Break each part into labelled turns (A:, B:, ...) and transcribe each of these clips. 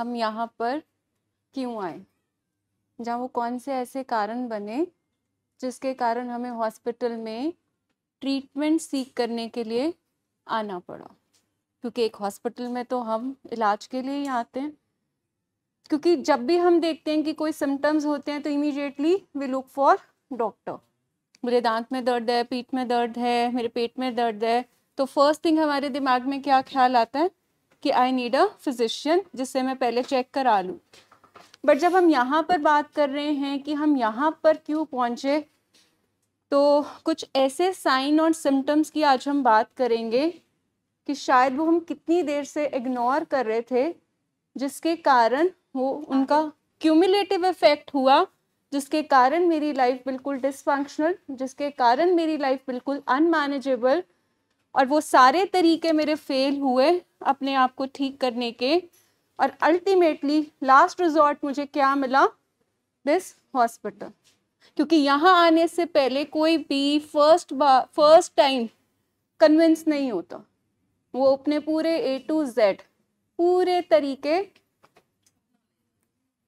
A: हम यहाँ पर क्यों आए जहाँ वो कौन से ऐसे कारण बने जिसके कारण हमें हॉस्पिटल में ट्रीटमेंट सीख करने के लिए आना पड़ा क्योंकि एक हॉस्पिटल में तो हम इलाज के लिए ही आते हैं क्योंकि जब भी हम देखते हैं कि कोई सिम्टम्स होते हैं तो immediately we look for doctor मेरे दांत में दर्द है पीठ में दर्द है मेरे पेट में दर्द है तो फर्स्ट थिंग हमारे दिमाग में क्या ख्याल आता है कि आई नीड अ फिजिशियन जिससे मैं पहले चेक करा लूँ बट जब हम यहाँ पर बात कर रहे हैं कि हम यहाँ पर क्यों पहुँचे तो कुछ ऐसे साइन और सिम्टम्स की आज हम बात करेंगे कि शायद वो हम कितनी देर से इग्नोर कर रहे थे जिसके कारण वो उनका क्यूमुलेटिव इफेक्ट हुआ जिसके कारण मेरी लाइफ बिल्कुल डिसफंक्शनल जिसके कारण मेरी लाइफ बिल्कुल अनमैनेजेबल और वो सारे तरीके मेरे फेल हुए अपने आप को ठीक करने के और अल्टीमेटली लास्ट रिजॉर्ट मुझे क्या मिला दिस हॉस्पिटल क्योंकि यहाँ आने से पहले कोई भी फर्स्ट बा फर्स्ट टाइम कन्विंस नहीं होता वो अपने पूरे ए टू जेड पूरे तरीके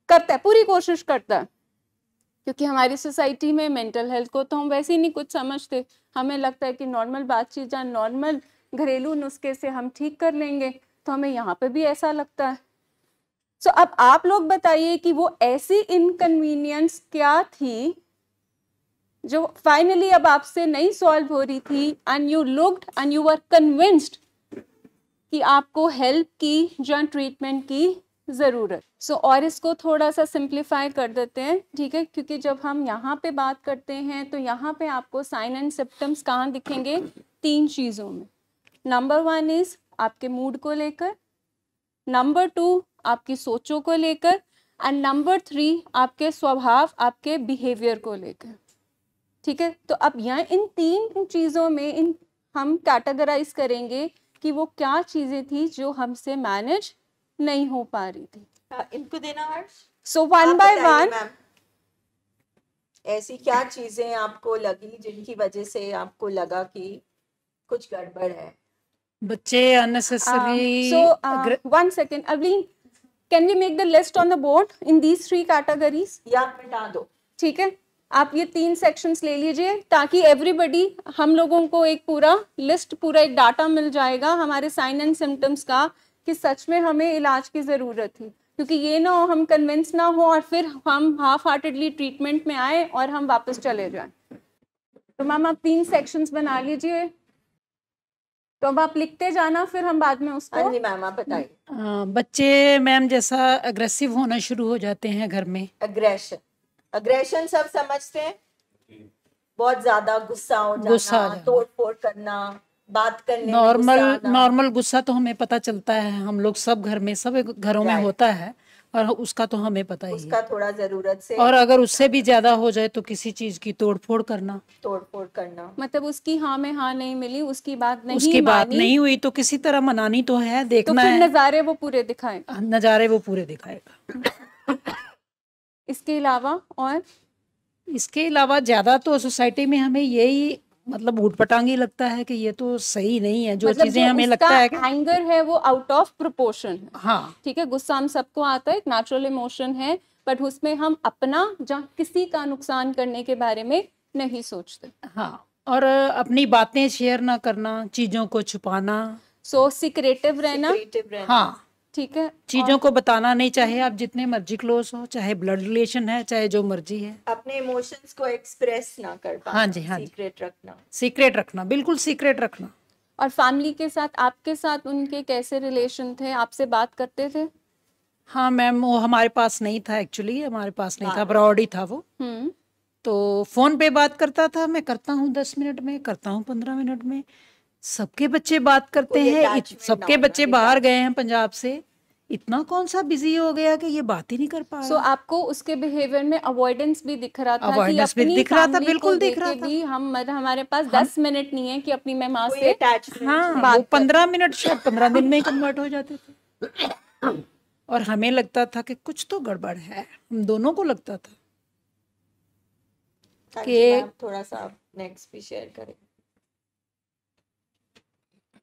A: करता है पूरी कोशिश करता है क्योंकि हमारी सोसाइटी में मेंटल हेल्थ को तो हम वैसे ही नहीं कुछ समझते हमें लगता है कि नॉर्मल बातचीत या नॉर्मल घरेलू नुस्खे से हम ठीक कर लेंगे तो हमें यहाँ पे भी ऐसा लगता है सो so, अब आप लोग बताइए कि वो ऐसी इनकन्वीनियंस क्या थी जो फाइनली अब आपसे नहीं सॉल्व हो रही थी and you looked and you are convinced कि आपको हेल्प की जो ट्रीटमेंट की ज़रूरत सो so, और इसको थोड़ा सा सिंप्लीफाई कर देते हैं ठीक है क्योंकि जब हम यहाँ पे बात करते हैं तो यहाँ पे आपको साइन एंड सिम्टम्स कहाँ दिखेंगे तीन चीज़ों में नंबर वन इज आपके मूड को लेकर नंबर टू आपकी सोचों को लेकर एंड नंबर थ्री आपके स्वभाव आपके बिहेवियर को लेकर ठीक है तो अब यहाँ इन तीन चीज़ों में इन हम कैटेगराइज करेंगे कि वो क्या चीज़ें थी जो हमसे मैनेज नहीं हो पा रही थी
B: इनको देना Harsh
A: so one by one
B: ऐसी क्या चीज़ें आपको लगी जिनकी वजह से आपको लगा कि कुछ गड़बड़
C: है
A: बच्चे unnecessary so one second second, can we make the list on the board in these three categories या मिटा दो. ठीक है. आप ये तीन सेक्शंस ले लीजिए ताकि एवरीबॉडी हम लोगों को एक पूरा लिस्ट पूरा एक डाटा मिल जाएगा हमारे साइन एंड सिम्टम्स का कि सच में हमें इलाज की ज़रूरत थी क्योंकि ये ना हो हम कन्विंस ना हो और फिर हम हाफ हार्टेडली ट्रीटमेंट में आए और हम वापस चले जाएं तो मैम आप तीन सेक्शंस बना लीजिए तो अब आप लिखते जाना फिर हम बाद में उसको हाँ मैम आप बताइए
D: बच्चे मैम जैसा अग्रेसिव होना शुरू हो जाते हैं घर में
B: अग्रेशन अग्रेशन सब समझते हैं बहुत ज्यादा गुस्सा हो जाना, जाना। तोड़फोड़ करना बात
D: करने नॉर्मल नॉर्मल गुस्सा तो हमें पता चलता है हम लोग सब घर में सब घरों में होता है और उसका तो हमें पता ही उसका
A: थोड़ा जरूरत से और अगर
D: उससे भी ज्यादा हो जाए तो किसी चीज की तोड़फोड़ करना
A: तोड़फोड़ करना मतलब उसकी हाँ में हाँ नहीं मिली उसकी बात नहीं उसकी बात नहीं
D: हुई तो किसी तरह मनानी तो है तो देखना तो
A: नजारे वो पूरे दिखाएगा हाँ,
D: नजारे वो पूरे दिखाएगा
A: इसके अलावा और इसके
D: अलावा ज्यादा तो सोसाइटी में हमें यही मतलब उठपटांगी लगता है कि ये तो सही नहीं है जो मतलब चीजें हमें लगता है कि
A: एंगर है वो आउट ऑफ प्रोपोर्शन है हाँ ठीक है गुस्सा हम सबको आता है एक नेचुरल इमोशन है बट उसमें हम अपना जहाँ किसी का नुकसान करने के बारे में नहीं सोचते
D: हाँ और अपनी बातें शेयर ना करना चीजों को छुपाना
A: सो so, सिक्रेटिव रहना रहना हाँ ठीक है
D: चीजों को बताना नहीं चाहे आप जितने मर्जी क्लोज हो चाहे ब्लड रिलेशन है चाहे जो मर्जी है
B: अपने इमोशंस को
A: एक्सप्रेस ना कर पाना हाँ जी हाँ सीक्रेट रखना
D: सीक्रेट रखना बिल्कुल सीक्रेट रखना
A: और फैमिली के साथ आपके साथ उनके कैसे रिलेशन थे आपसे बात करते थे
D: हाँ मैम वो हमारे पास नहीं था एक्चुअली हमारे पास नहीं था अब्रॉड हाँ। ही था वो
A: हम्म। तो
D: फोन पे बात करता था मैं करता हूँ दस मिनट में करता हूँ पंद्रह मिनट में सबके बच्चे बात करते हैं सबके बच्चे बाहर गए हैं पंजाब से इतना कौन सा बिजी
A: हो गया कि ये बात ही नहीं कर पा so, आपको उसके बिहेवियर में अवॉइडेंस भी दिख रहा था कि अपनी दिख रहा था बिल्कुल दिख रहा था हम मतलब हमारे पास हम? दस मिनट नहीं है कि अपनी मैं माँ से हाँ बात वो
D: पंद्रह मिनट शायद पंद्रह दिन में ही कन्वर्ट हो जाते थे और हमें लगता था कि कुछ तो गड़बड़ है हम दोनों को लगता था
B: हाँ कि थोड़ा सा नेक्स्ट भी शेयर करें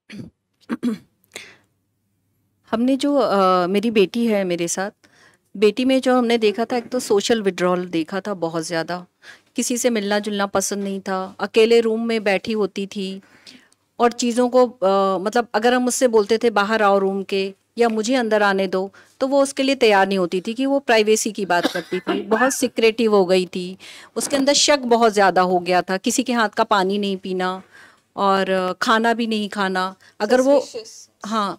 E: हमने जो आ, मेरी बेटी है मेरे साथ बेटी में जो हमने देखा था एक तो सोशल विड्रॉल देखा था बहुत ज़्यादा किसी से मिलना जुलना पसंद नहीं था अकेले रूम में बैठी होती थी और चीज़ों को आ, मतलब अगर हम उससे बोलते थे बाहर आओ रूम के या मुझे अंदर आने दो तो वो उसके लिए तैयार नहीं होती थी कि वो प्राइवेसी की बात करती थी बहुत सिक्रेटिव हो गई थी उसके अंदर शक बहुत ज़्यादा हो गया था किसी के हाथ का पानी नहीं पीना और खाना भी नहीं खाना अगर वो हाँ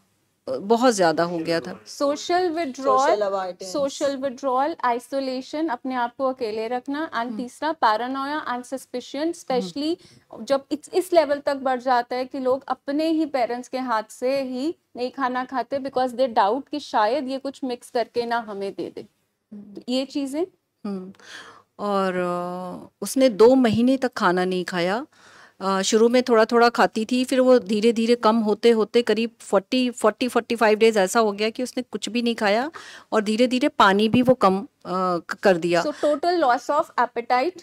E: बहुत ज्यादा हो गया था
A: social withdrawal social withdrawal isolation अपने आप को अकेले रखना एंड हम्म। तीसरा पैरानोया एंड सस्पिशन स्पेशली जब इस लेवल तक बढ़ जाता है कि लोग अपने ही पेरेंट्स के हाथ से ही नहीं खाना खाते बिकॉज दे डाउट कि शायद ये कुछ मिक्स करके ना हमें दे दे हम्म।
E: तो ये चीजें हम्म। और उसने दो महीने तक खाना नहीं खाया शुरू में थोड़ा थोड़ा खाती थी फिर वो धीरे धीरे कम होते होते करीब forty forty forty five days ऐसा हो गया कि उसने कुछ भी नहीं खाया और धीरे धीरे पानी भी वो कम आ, कर दिया टोटल लॉस ऑफ एपेटाइट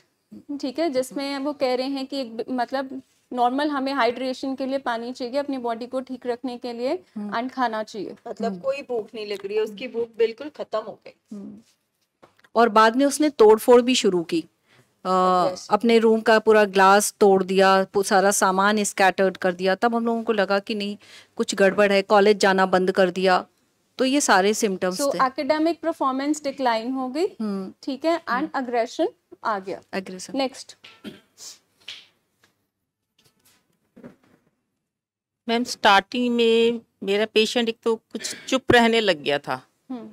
A: ठीक है जिसमें वो कह रहे हैं कि मतलब नॉर्मल हमें हाइड्रेशन के लिए पानी चाहिए अपनी बॉडी को ठीक रखने के लिए एंड हम्म। खाना चाहिए मतलब हम्म। कोई भूख नहीं लग रही है उसकी भूख बिल्कुल खत्म हो गई
E: हम्म। और बाद में उसने तोड़फोड़ भी शुरू की अपने रूम का पूरा ग्लास तोड़ दिया सारा सामान स्कैटर्ड कर दिया तब हम लोगों को लगा कि नहीं कुछ गड़बड़ है कॉलेज जाना बंद कर दिया तो ये सारे सिम्टम्स so, थे
A: एकेडमिक परफॉर्मेंस डिक्लाइन हो गई हम्म। ठीक है एंड अग्रेशन हम्म। आ गया अग्रेशन
F: नेक्स्ट मैम स्टार्टिंग में मेरा पेशेंट एक तो कुछ चुप रहने लग गया था हम्म।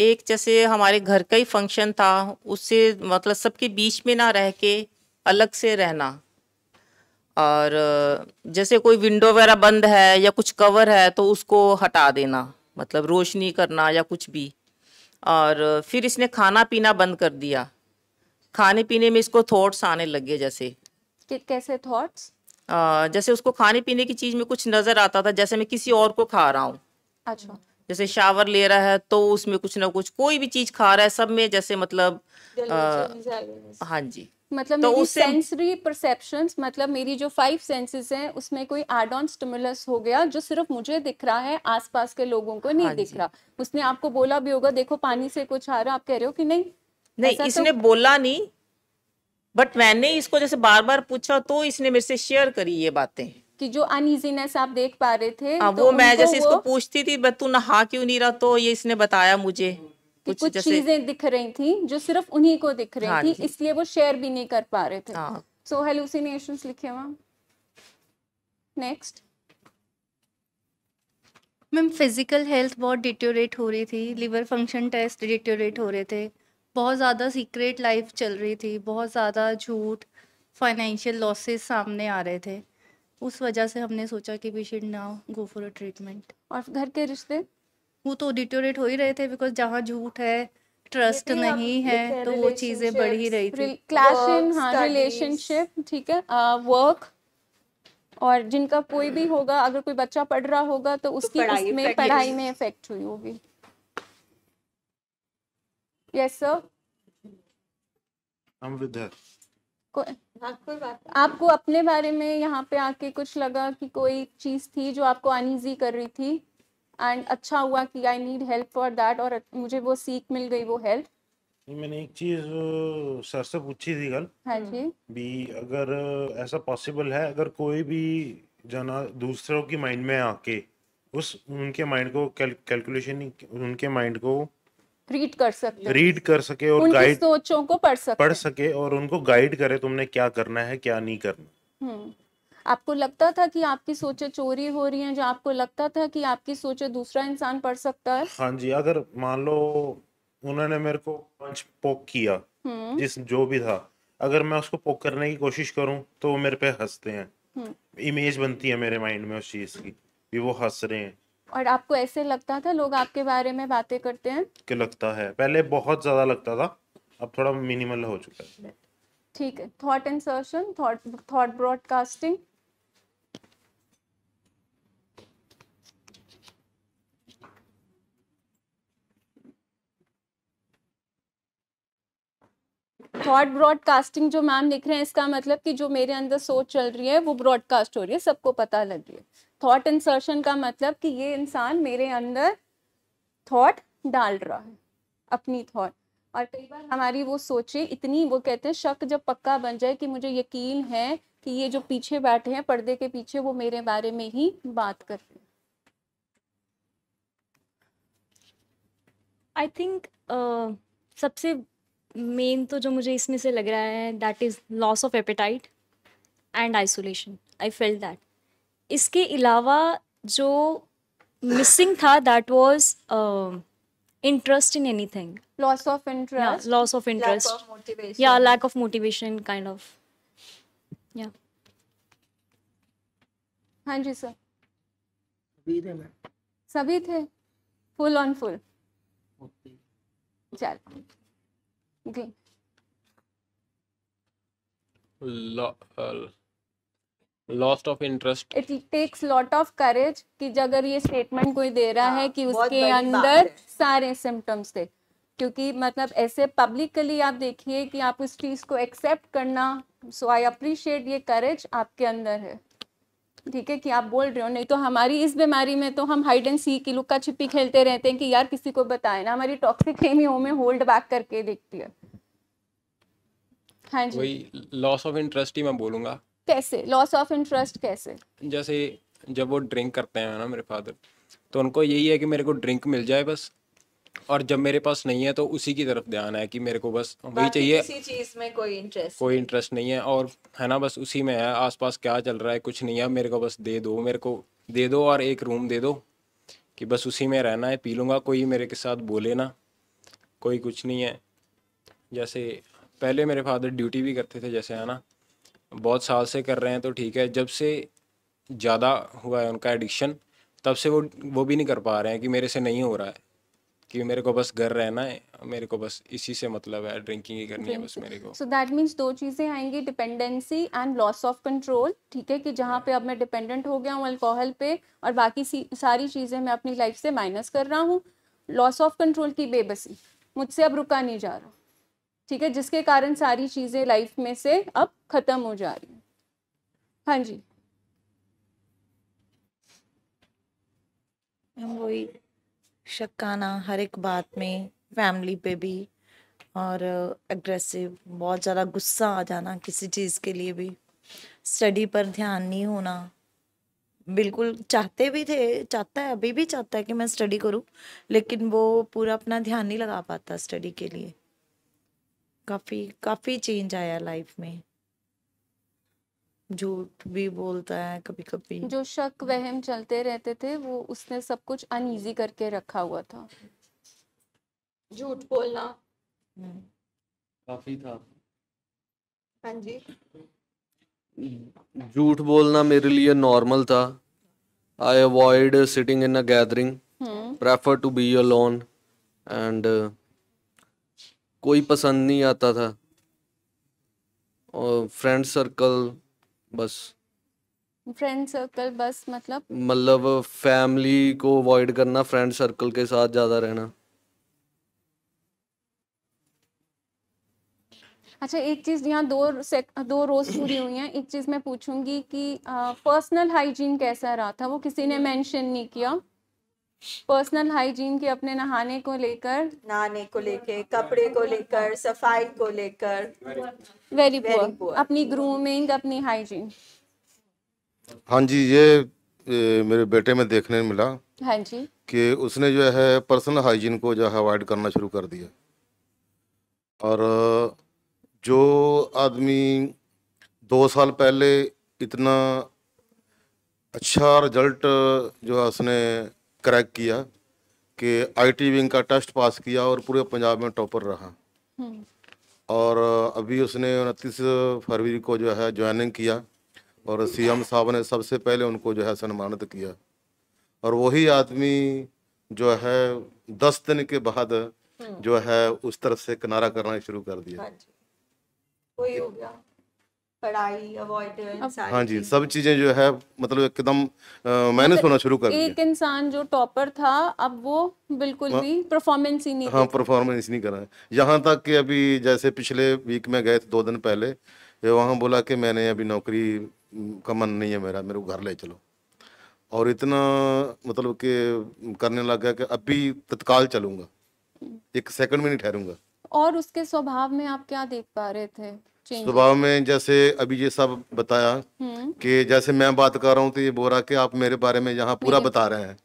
F: एक जैसे हमारे घर का ही फंक्शन था उससे मतलब सबके बीच में ना रह के अलग से रहना और जैसे कोई विंडो वगैरह बंद है या कुछ कवर है तो उसको हटा देना मतलब रोशनी करना या कुछ भी और फिर इसने खाना पीना बंद कर दिया खाने पीने में इसको थॉट्स आने लगे जैसे
A: कैसे थॉट्स
F: जैसे उसको खाने पीने की चीज़ में कुछ नज़र आता था जैसे मैं किसी और को खा रहा हूँ अच्छा जैसे शावर ले रहा है तो उसमें कुछ ना कुछ कोई भी चीज खा रहा है सब में जैसे मतलब आ, हाँ जी
A: मतलब तो मेरी सेंसरी परसेप्शन मतलब मेरी जो फाइव सेंसेस हैं उसमें कोई एड ऑन स्टिमुलस हो गया जो सिर्फ मुझे दिख रहा है आसपास के लोगों को नहीं हाँ दिख रहा उसने आपको बोला भी होगा देखो पानी से कुछ आ रहा आप कह रहे हो कि नहीं
F: नहीं इसने तो... बोला नहीं बट मैंने इसको जैसे बार बार पूछा तो इसने मेरे से शेयर करी ये बातें
A: कि जो अनइजीनेस आप देख पा रहे थे आ, हाँ, तो वो मैं जैसे इसको
F: पूछती थी तू नहा क्यों नहीं रहा तो ये इसने बताया मुझे कुछ, कुछ चीजें
A: दिख रही थी जो सिर्फ उन्हीं को दिख रही हाँ थी इसलिए वो शेयर भी नहीं कर पा रहे थे सो हाँ। हेलुसिनेशन लिखे हुआ नेक्स्ट
E: मैम फिजिकल हेल्थ बहुत डिटोरेट हो रही थी लिवर फंक्शन टेस्ट डिटोरेट हो रहे थे बहुत ज़्यादा सीक्रेट लाइफ चल रही थी बहुत ज़्यादा झूठ
G: फाइनेंशियल लॉसेस सामने आ रहे थे उस वजह से हमने सोचा कि we should
A: now go for a treatment और घर के रिश्ते वो तो डिटोरेट हो ही रहे थे बिकॉज जहाँ झूठ है ट्रस्ट नहीं है तो वो चीजें बढ़ ही रही थी क्लैश इन रिलेशनशिप ठीक है वर्क और जिनका कोई भी होगा अगर कोई बच्चा पढ़ रहा होगा तो, तो उसकी तो पढ़ाई उसमें पढ़ाई में इफेक्ट हुई होगी यस सर हम विद को हाँ, आपको अपने बारे में यहाँ पे आके कुछ लगा कि कोई चीज़ थी जो आपको अनईजी कर रही थी एंड अच्छा हुआ कि I need help for that और मुझे वो सीख मिल गई वो हेल्प
H: मैंने एक चीज सर से पूछी थी कल हाँ जी भी अगर ऐसा पॉसिबल है अगर कोई भी जाना दूसरों की माइंड में आके उस उनके माइंड को कैलकुलेशन उनके माइंड को
A: रीड कर सके
H: रीड कर सके और गाइड
A: सोचों को पढ़ सके पढ़
H: सके और उनको गाइड करे तुमने क्या करना है क्या नहीं करना
A: हम्म। आपको लगता था कि आपकी सोचें चोरी हो रही हैं जो आपको लगता था कि आपकी सोचें दूसरा इंसान पढ़ सकता है
H: हाँ जी अगर मान लो उन्होंने मेरे को पंच पोक किया हम्म। जिस जो भी था अगर मैं उसको पोक करने की कोशिश करूं तो वो मेरे पे हंसते हैं इमेज हम्म। बनती है मेरे माइंड में उस चीज की भी वो हंस रहे हैं
A: और आपको ऐसे लगता था लोग आपके बारे में बातें करते हैं
H: क्या लगता है पहले बहुत ज़्यादा लगता था अब थोड़ा मिनिमल हो चुका
A: है ठीक है thought insertion thought thought broadcasting thought broadcasting जो मैम लिख रहे हैं इसका मतलब कि जो मेरे अंदर सोच चल रही है वो ब्रॉडकास्ट हो रही है सबको पता लग रही है थॉट इंसर्शन का मतलब कि ये इंसान मेरे अंदर थॉट डाल रहा है अपनी थॉट और कई बार हमारी वो सोचे इतनी वो कहते हैं शक जब पक्का बन जाए कि मुझे यकीन है कि ये जो पीछे बैठे हैं पर्दे के पीछे वो मेरे बारे में ही बात कर रहे हैं
I: आई थिंक uh, सबसे मेन तो जो मुझे इसमें से लग रहा है that is loss of appetite and isolation I feel that इसके अलावा जो मिसिंग था that was interest in anything
A: loss of interest loss of interest या lack of
I: motivation kind of
A: या हाँ जी सर
J: सभी थे मैम
A: सभी थे फुल ऑन फुल चल जी
K: uh, lost of interest it
A: takes lot of courage कि अगर ये स्टेटमेंट कोई दे रहा हाँ, है कि उसके अंदर सारे सिम्टम्स थे क्योंकि मतलब ऐसे पब्लिकली आप देखिए कि आप उस चीज को एक्सेप्ट करना सो आई अप्रिशिएट ये करेज आपके अंदर है ठीक है कि आप बोल रहे हो नहीं तो हमारी इस बीमारी में तो हम हाइड एंड सी की लुक्का छिपी खेलते रहते हैं कि यार किसी को बताए ना हमारी टॉक्सिक केमियो में होल्ड बैक करके देखती है हाँ जी वही
K: लॉस ऑफ इंटरेस्ट ही मैं बोलूंगा
A: कैसे लॉस ऑफ इंटरेस्ट कैसे
K: जैसे जब वो ड्रिंक करते हैं ना मेरे फादर तो उनको यही है कि मेरे को ड्रिंक मिल जाए बस और जब मेरे पास नहीं है तो उसी की तरफ ध्यान है कि मेरे को बस वही चाहिए किसी
B: चीज में कोई इंटरेस्ट
K: कोई इंटरेस्ट नहीं है और है ना बस उसी में है आसपास क्या चल रहा है कुछ नहीं है मेरे को बस दे दो मेरे को दे दो और एक रूम दे दो कि बस उसी में रहना है पी लूँगा कोई मेरे के साथ बोले ना कोई कुछ नहीं है जैसे पहले मेरे फादर ड्यूटी भी करते थे जैसे है ना बहुत साल से कर रहे हैं तो ठीक है जब से ज़्यादा हुआ है उनका एडिक्शन तब से वो वो भी नहीं कर पा रहे हैं कि मेरे से नहीं हो रहा है कि मेरे को बस घर रहना है मेरे को बस इसी से मतलब है ड्रिंकिंग ही करनी है बस मेरे को सो
A: दैट मीन्स दो चीज़ें आएंगी dependency and loss of control ठीक है कि जहाँ पे अब मैं डिपेंडेंट हो गया हूँ अल्कोहल पे और बाकी सारी चीज़ें मैं अपनी लाइफ से माइनस कर रहा हूँ लॉस ऑफ कंट्रोल की बेबसी मुझसे अब रुका नहीं जा रहा ठीक है जिसके कारण सारी चीज़ें लाइफ में से अब ख़त्म हो जा रही हैं हाँ जी
L: हम वही शक्काना हर एक बात में
B: फैमिली पे भी और एग्रेसिव बहुत ज़्यादा गुस्सा आ जाना किसी चीज़ के लिए भी स्टडी पर ध्यान नहीं होना बिल्कुल चाहते भी थे चाहता है अभी भी चाहता है कि मैं स्टडी करूं लेकिन वो पूरा अपना ध्यान नहीं लगा पाता स्टडी के लिए काफ़ी काफ़ी चेंज आया लाइफ में
E: झूठ भी बोलता है कभी कभी
A: जो शक वहम चलते रहते थे वो उसने सब कुछ अनइजी करके रखा हुआ था
L: झूठ बोलना हम्म। काफी था हाँ जी
M: झूठ बोलना मेरे लिए नॉर्मल था I avoid sitting in a gathering prefer to be alone and कोई पसंद नहीं आता था और फ्रेंड सर्कल बस
A: फ्रेंड सर्कल बस मतलब
M: मतलब फैमिली को अवॉइड करना फ्रेंड सर्कल के साथ ज्यादा रहना
A: अच्छा एक चीज यहाँ दो दो रोज पूरी हुई हैं एक चीज मैं पूछूंगी कि पर्सनल हाइजीन कैसा रहा था वो किसी ने मेंशन नहीं किया पर्सनल हाइजीन के अपने नहाने को लेकर
B: नहाने को लेकर कपड़े को लेकर सफाई को लेकर
A: वेरी पुअर अपनी ग्रूमिंग अपनी हाइजीन
H: हाँ जी ये ए, मेरे बेटे में देखने मिला हाँ जी कि उसने जो है पर्सनल हाइजीन को जो है अवॉइड करना शुरू कर दिया और जो आदमी दो साल पहले इतना अच्छा रिजल्ट जो है उसने क्रैक किया कि आईटी विंग का टेस्ट पास किया और पूरे पंजाब में टॉपर रहा हम्म। और अभी उसने उनतीस फरवरी को जो है ज्वाइनिंग किया और सीएम साहब ने सबसे पहले उनको जो है सम्मानित किया और वही आदमी जो है दस दिन के बाद हम्म। जो है उस तरफ से किनारा करना शुरू कर दिया
B: कोई हाँ हो गया
A: पढ़ाई हाँ जी
H: सब चीजें जो है मतलब एकदम मैंने मतलब होना शुरू कर एक
A: इंसान जो टॉपर था अब वो बिल्कुल हाँ, भी परफॉर्मेंस ही नहीं हाँ
H: परफॉर्मेंस नहीं कर रहा है यहाँ तक कि अभी जैसे पिछले वीक में गए थे दो दिन पहले वहाँ बोला कि मैंने अभी नौकरी का मन नहीं है मेरा मेरे को घर ले चलो और इतना मतलब कि करने लग गया कि अभी तत्काल चलूंगा हम्म। एक सेकंड में नहीं ठहरूंगा
A: और उसके स्वभाव में आप क्या देख पा रहे थे स्वभाव
H: में जैसे अभी ये सब बताया हम्म। कि जैसे मैं बात कर रहा हूँ तो ये बोल रहा कि आप मेरे बारे में यहाँ पूरा बता रहे हैं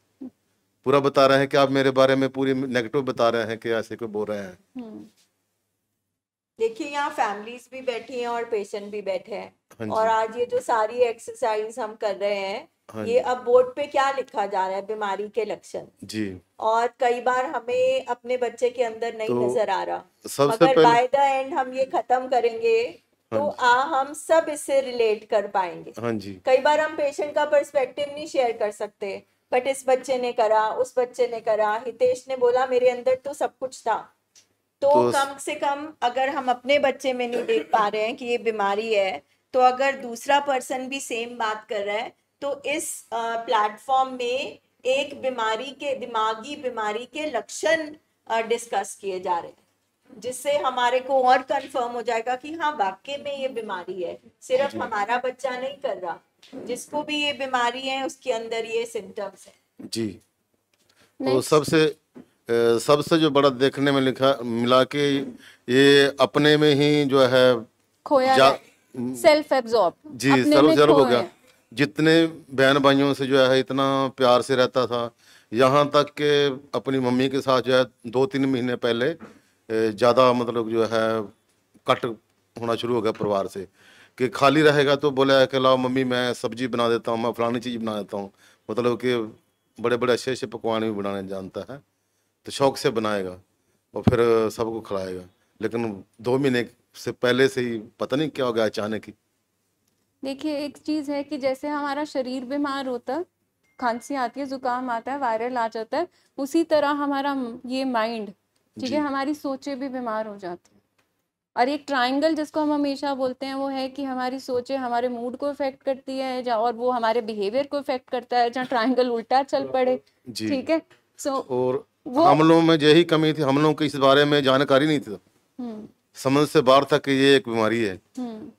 H: पूरा बता रहे हैं कि आप मेरे बारे में पूरी नेगेटिव बता रहे हैं कि ऐसे कोई बोल रहे हैं
B: हम्म। देखिए यहाँ फैमिलीज भी बैठी हैं और पेशेंट भी बैठे हैं हाँ और आज ये जो सारी एक्सरसाइज हम कर रहे हैं हाँ ये अब बोर्ड पे क्या लिखा जा रहा है बीमारी के लक्षण जी और कई बार हमें अपने बच्चे के अंदर नहीं तो, नजर आ रहा अगर बाय द एंड हम ये खत्म करेंगे हाँ तो आ हम सब इससे रिलेट कर पाएंगे हाँ जी कई बार हम पेशेंट का पर्सपेक्टिव नहीं शेयर कर सकते बट इस बच्चे ने करा उस बच्चे ने करा हितेश ने बोला मेरे अंदर तो सब कुछ था तो, तो कम से कम अगर हम अपने बच्चे में नहीं देख पा रहे हैं कि ये बीमारी है तो अगर दूसरा पर्सन भी सेम बात कर रहा है तो इस प्लेटफॉर्म में एक बीमारी के दिमागी बीमारी के लक्षण डिस्कस किए जा रहे हैं जिससे हमारे को और कंफर्म हो जाएगा कि हाँ वाकई में ये बीमारी है सिर्फ हमारा बच्चा नहीं कर रहा जिसको भी ये बीमारी है उसके अंदर ये सिम्टम्स
H: है जी तो सबसे सबसे जो बड़ा देखने में लिखा मिला के ये अपने में ही जो है
A: खोया सेल्फ एब्जॉर्ब जी सेल्फ एब्जॉर्ब हो गया
H: जितने बहन भाइयों से जो है इतना प्यार से रहता था यहाँ तक के अपनी मम्मी के साथ जो है दो तीन महीने पहले ज़्यादा मतलब जो है कट होना शुरू हो गया परिवार से कि खाली रहेगा तो बोला कि लाओ मम्मी मैं सब्जी बना देता हूँ मैं फलानी चीज़ बना देता हूँ मतलब कि बड़े बड़े अच्छे अच्छे पकवान भी बनाने जानता है तो शौक से बनाएगा और फिर सबको खिलाएगा लेकिन दो महीने से पहले से ही पता नहीं क्या हो गया अचानक ही
A: देखिए एक चीज़ है कि जैसे हमारा शरीर बीमार होता है खांसी आती है जुकाम आता है वायरल आ जाता है उसी तरह हमारा ये माइंड ठीक है हमारी सोचे भी बीमार हो जाती है और एक ट्रायंगल जिसको हम हमेशा बोलते हैं वो है कि हमारी सोचे हमारे मूड को इफेक्ट करती है या और वो हमारे बिहेवियर को इफेक्ट करता है जहाँ ट्रायंगल उल्टा चल पड़े ठीक है सो so,
H: और वो हमलों में यही कमी थी हम लोगों की इस बारे में जानकारी नहीं थी हम्म। समझ से बाहर था कि ये एक बीमारी है
A: हम्म।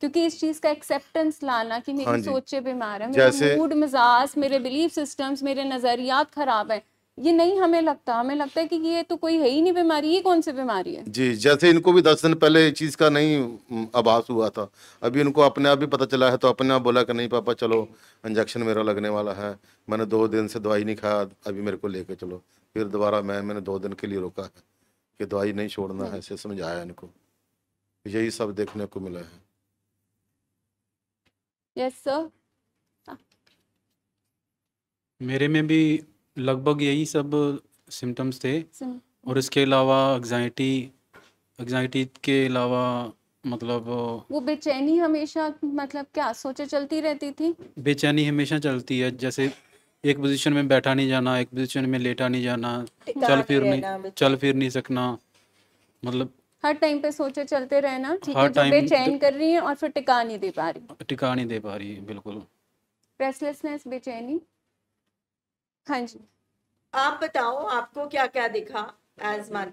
A: क्योंकि इस चीज का एक्सेप्टेंस लाना कि मेरी हाँ सोचे बीमार है मेरा मूड मिजाज मेरे बिलीफ सिस्टम्स मेरे नजरियात खराब है ये नहीं हमें लगता हमें लगता है कि ये तो कोई है ही नहीं बीमारी ये कौन सी बीमारी है
H: जी जैसे इनको भी दस दिन पहले इस चीज़ का नहीं आभास हुआ था अभी इनको अपने आप भी पता चला है तो अपने आप बोला कि नहीं पापा चलो इंजेक्शन मेरा लगने वाला है मैंने दो दिन से दवाई नहीं खाया अभी मेरे को लेके चलो फिर दोबारा मैं मैंने दो दिन के लिए रोका है कि दवाई नहीं छोड़ना है ऐसे समझाया इनको यही सब देखने को मिला है
A: यस सर
N: मेरे में भी लगभग यही सब सिम्टम्स थे Sim. और इसके अलावा एग्जाइटी एग्जाइटी के अलावा मतलब
C: वो
A: बेचैनी हमेशा मतलब क्या सोचे चलती रहती थी
N: बेचैनी हमेशा चलती है जैसे एक पोजीशन में बैठा नहीं जाना एक पोजीशन में लेटा नहीं जाना चल फिर नहीं चल फिर नहीं सकना मतलब
A: हर टाइम पे सोचे चलते रहना ठीक है टाइम चैन कर रही है और फिर टिका नहीं दे पा रही
N: टिका नहीं दे पा रही बिल्कुल
A: रेस्टलेसनेस बेचैनी हाँ जी आप बताओ आपको क्या क्या दिखा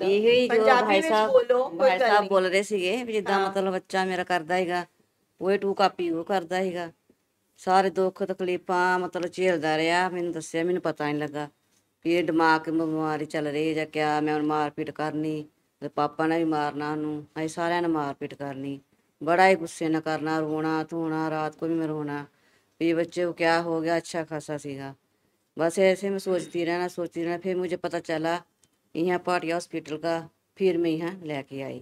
E: ਇਹੀ ਜੋ ਭਾਈ ਸਾਹਿਬ ਭਾਈ ਸਾਹਿਬ ਬੋਲ ਰਹੇ ਸੀਗੇ ਵੀ ਜਿੱਦਾਂ ਮਤਲਬ ਬੱਚਾ ਮੇਰਾ ਕਰਦਾ ਹੈਗਾ ਉਹ ਟੂ ਕਾਪੀ ਉਹ ਕਰਦਾ ਹੈਗਾ ਸਾਰੇ ਦੁੱਖ ਤਕਲੀਫਾਂ ਮਤਲਬ ਝੇਲਦਾ ਰਿਹਾ ਮੈਨੂੰ ਦੱਸਿਆ ਮੈਨੂੰ ਪਤਾ ਨਹੀਂ ਲੱਗਾ ਵੀ ਇਹ ਦਿਮਾਗ ਦੀ ਬਿਮਾਰੀ ਚੱਲ ਰਹੀ ਹੈ ਜਾਂ ਕਿਆ ਮੈਂ ਹੁਣ ਮਾਰਪੀਟ ਕਰਨੀ पापा ने भी मारना सानू असें सारें ने मार करनी बड़ा ही गुस्से ने करना रोना धोना रात को भी मैं रोना फिर बच्चे को क्या हो गया अच्छा खासा सीगा बस ऐसे में सोचती रहना सोचती रहना फिर मुझे पता चला यहाँ पाटिया हॉस्पिटल का फिर मैं यहाँ लेके आई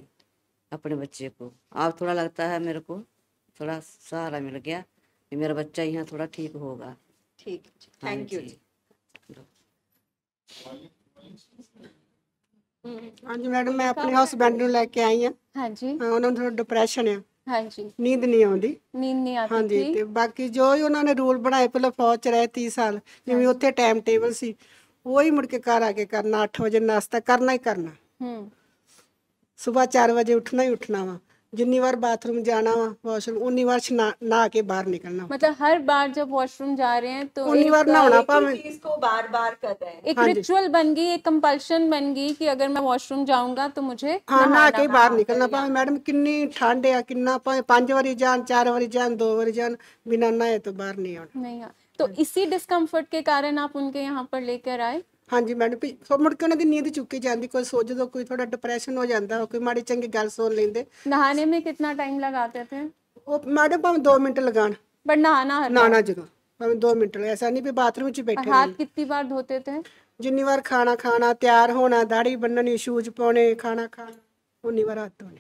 E: अपने बच्चे को अब थोड़ा लगता है मेरे को थोड़ा सहारा मिल गया कि मेरा बच्चा यहाँ थोड़ा ठीक होगा ठीक
B: थैंक यू ਹਾਂਜੀ ਮੈਡਮ
J: ਮੈਂ ਆਪਣੇ ਹਸਬੰਡ ਨੂੰ ਲੈ ਕੇ ਆਈ ਆ ਹਾਂਜੀ ਉਹਨਾਂ ਨੂੰ ਥੋੜਾ ਡਿਪਰੈਸ਼ਨ ਆ ਹਾਂਜੀ ਨੀਂਦ ਨਹੀਂ ਆਉਂਦੀ
A: ਨੀਂਦ ਨਹੀਂ ਆਉਂਦੀ ਹਾਂਜੀ ਤੇ
J: ਬਾਕੀ ਜੋ ਹੀ ਉਹਨਾਂ ਨੇ ਰੂਲ ਬਣਾਏ ਪਹਿਲਾਂ ਫੌਜ ਚ ਰਹੇ 30 ਸਾਲ ਜਿਵੇਂ ਉੱਥੇ ਟਾਈਮ ਟੇਬਲ ਸੀ ਉਹ ਹੀ ਮੁੜ ਕੇ ਘਰ ਆ ਕੇ ਕਰਨਾ 8 ਵਜੇ ਨਾਸ਼ਤਾ ਕਰਨਾ ਹੀ ਕਰਨਾ ਹੂੰ ਸਵੇਰ 4 ਵਜੇ ਉੱਠਣਾ ਹੀ ਉੱਠਣਾ ਵਾ जितनी बार बाथरूम जाना वॉशरूम उन्नी बार नहा के बाहर निकलना
A: मतलब हर बार जब वॉशरूम जा रहे हैं तो उन्नी बार नहाना पावे इसको बार बार करते हैं हाँ एक रिचुअल बन गई एक कंपल्शन बन गई कि अगर मैं वॉशरूम जाऊंगा तो मुझे हाँ, नहा के बाहर हाँ, निकलना
J: पावे मैडम किन्नी ठंड है किन्ना पावे पांच बारी जान चार बारी जान दो बारी जान बिना नहाए तो बाहर नहीं
A: आना नहीं तो इसी डिस्कम्फर्ट के कारण आप उनके यहाँ पर लेकर आए
J: ਹਾਂਜੀ ਮੈਡਮ ਵੀ ਸੋ ਮੁੜ ਕੇ ਉਹਨਾਂ ਦੀ ਨੀਂਦ ਚੁੱਕੀ ਜਾਂਦੀ ਕੋਈ ਸੋ ਜਦੋਂ ਕੋਈ ਥੋੜਾ ਡਿਪਰੈਸ਼ਨ ਹੋ ਜਾਂਦਾ ਕੋਈ ਮਾੜੀ ਚੰਗੀ ਗੱਲ ਸੁਣ ਲੈਂਦੇ
A: ਨਹਾਣੇ ਮੇ ਕਿੰਨਾ ਟਾਈਮ ਲਗਾਤੇ ਤੇ
J: ਉਹ ਮੈਡਮ ਭਾਵੇਂ 2 ਮਿੰਟ ਲਗਾਣ ਪਰ ਨਹਾਣਾ ਹਰ ਨਹਾਣਾ ਜਦੋਂ ਭਾਵੇਂ 2 ਮਿੰਟ ਲਗਾ ਐਸਾ ਨਹੀਂ ਵੀ ਬਾਥਰੂਮ 'ਚ ਬੈਠੇ हाथ
A: ਕਿੰਨੀ ਵਾਰ ਧੋਤੇ ਤੇ थे
J: ਜਿੰਨੀ ਵਾਰ ਖਾਣਾ ਖਾਣਾ ਤਿਆਰ ਹੋਣਾ ਦਾੜੀ ਬੰਨਣੀ ਸ਼ੂਜ਼ ਪਾਉਣੇ ਖਾਣਾ ਖਾਣਾ ਉਨੀ ਵਾਰ ਹੱਥ ਧੋਣੇ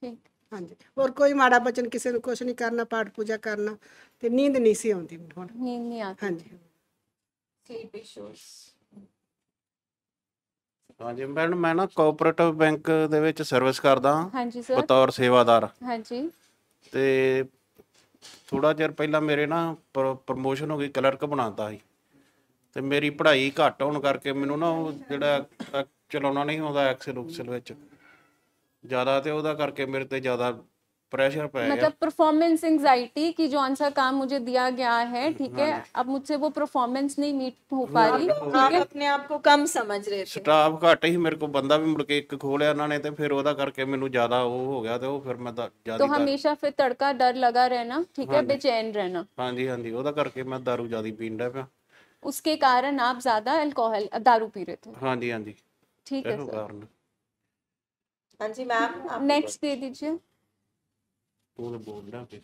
J: ਠੀਕ ਹਾਂਜੀ ਹੋਰ ਕੋਈ ਮਾੜਾ ਬਚਨ ਕਿਸੇ ਨੂੰ ਕੁਛ ਨਹੀਂ ਕਰਨਾ ਪਾਠ ਪੂਜਾ ਕਰਨਾ ਤੇ ਨੀਂਦ ਨਹੀਂ ਸੀ ਆਉਂਦੀ ਹੁਣ ਨੀਂਦ ਨਹੀਂ ਆਉਂਦੀ ਹਾਂਜੀ
A: थी
O: ਹਾਂਜੀ ਜੀ ਮੈਂ ਨਾ ਕੋਆਪਰੇਟਿਵ ਬੈਂਕ ਦੇ ਵਿੱਚ ਸਰਵਿਸ ਕਰਦਾ ਹਾਂ ਹਾਂਜੀ ਸਰ ਬਤੌਰ ਸੇਵਾਦਾਰ ਹਾਂਜੀ ਤੇ ਥੋੜਾ ਜਿਹਾ ਪਹਿਲਾਂ ਮੇਰੇ ਨਾ ਪ੍ਰੋਮੋਸ਼ਨ ਹੋ ਗਈ ਕਲਰਕ ਬਣਾਤਾ ਸੀ ਤੇ ਮੇਰੀ ਪੜ੍ਹਾਈ ਘੱਟ ਹੋਣ ਕਰਕੇ ਮੈਨੂੰ ਨਾ ਉਹ ਜਿਹੜਾ ਚਲਾਉਣਾ ਨਹੀਂ ਆਉਂਦਾ ਐਕਸਲ ਉਕਸਲ ਵਿੱਚ ਜ਼ਿਆਦਾ ਤੇ ਉਹਦਾ ਕਰਕੇ ਮੇਰੇ ਤੇ ਜ਼ਿਆਦਾ प्रेशर पे मतलब
A: परफॉर्मेंस एंजाइटी कि जो सा काम मुझे दिया गया है हम्म, ठीक हाँ है अब मुझसे वो परफॉर्मेंस नहीं मीट हो हाँ पा रही आप अपने आप को कम समझ रहे थे
O: ਸਟਾਫ ਘੱਟ ਹੀ ਮੇਰੇ ਕੋ ਬੰਦਾ ਵੀ ਮੁੜ ਕੇ ਇੱਕ ਖੋਲਿਆ ਉਹਨਾਂ ਨੇ ਤੇ ਫਿਰ ਉਹਦਾ ਕਰਕੇ ਮੈਨੂੰ ਜ਼ਿਆਦਾ ਉਹ ਹੋ ਗਿਆ ਤੇ ਉਹ ਫਿਰ तो, तो, तो
A: हमेशा फिर तड़का डर लगा रहना ठीक है हाँ बेचैन रहना
O: ਹਾਂਜੀ ਹਾਂਜੀ ਉਹਦਾ करके मैं दारू ज्यादा ਪੀਣ ਲੱਗ
A: उसके कारण आप ज्यादा अल्कोहल दारू पी रहे थे
O: हाँ जी हाँ जी ठीक है सर
A: हाँ जी मैम नेक्स्ट दे दीजिए
O: todo bom, grande.